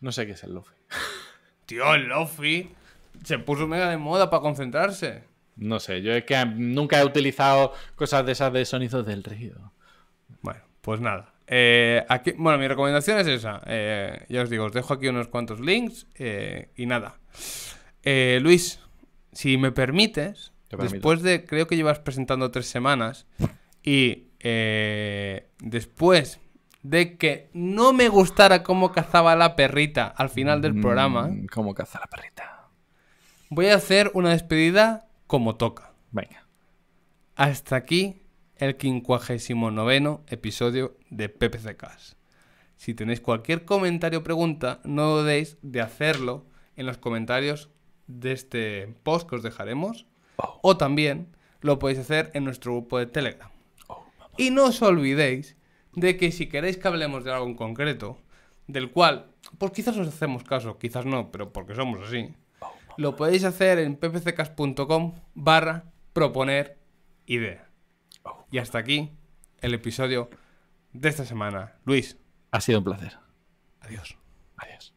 No sé qué es el lofi. <laughs> tío, el lofi se puso mega de moda para concentrarse. No sé, yo es que nunca he utilizado cosas de esas de sonidos del río. Bueno, pues nada. Eh, bueno, mi recomendación es esa. Eh, ya os digo, os dejo aquí unos cuantos links eh, y nada. Luis, si me permites, después de, creo que llevas presentando tres semanas y después de que no me gustara cómo cazaba la perrita al final del mm, programa. ¿Cómo caza la perrita? Voy a hacer una despedida como toca. Venga. Hasta aquí el 59 episodio de PPC Si tenéis cualquier comentario o pregunta, no dudéis de hacerlo en los comentarios de este post que os dejaremos. Oh. O también lo podéis hacer en nuestro grupo de Telegram. Oh, y no os olvidéis de que si queréis que hablemos de algo en concreto, del cual, pues quizás os hacemos caso, quizás no, pero porque somos así, oh, lo podéis hacer en ppccas.com barra proponer idea. Y hasta aquí el episodio de esta semana. Luis. Ha sido un placer. Adiós. Adiós.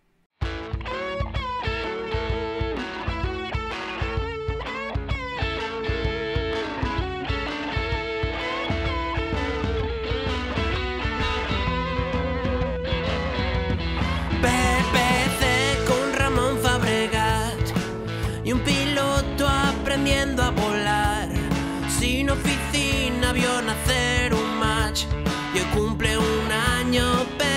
PPC con Ramón Fabregat y un piloto aprendiendo a volar sin avión hacer un match y cumple un año.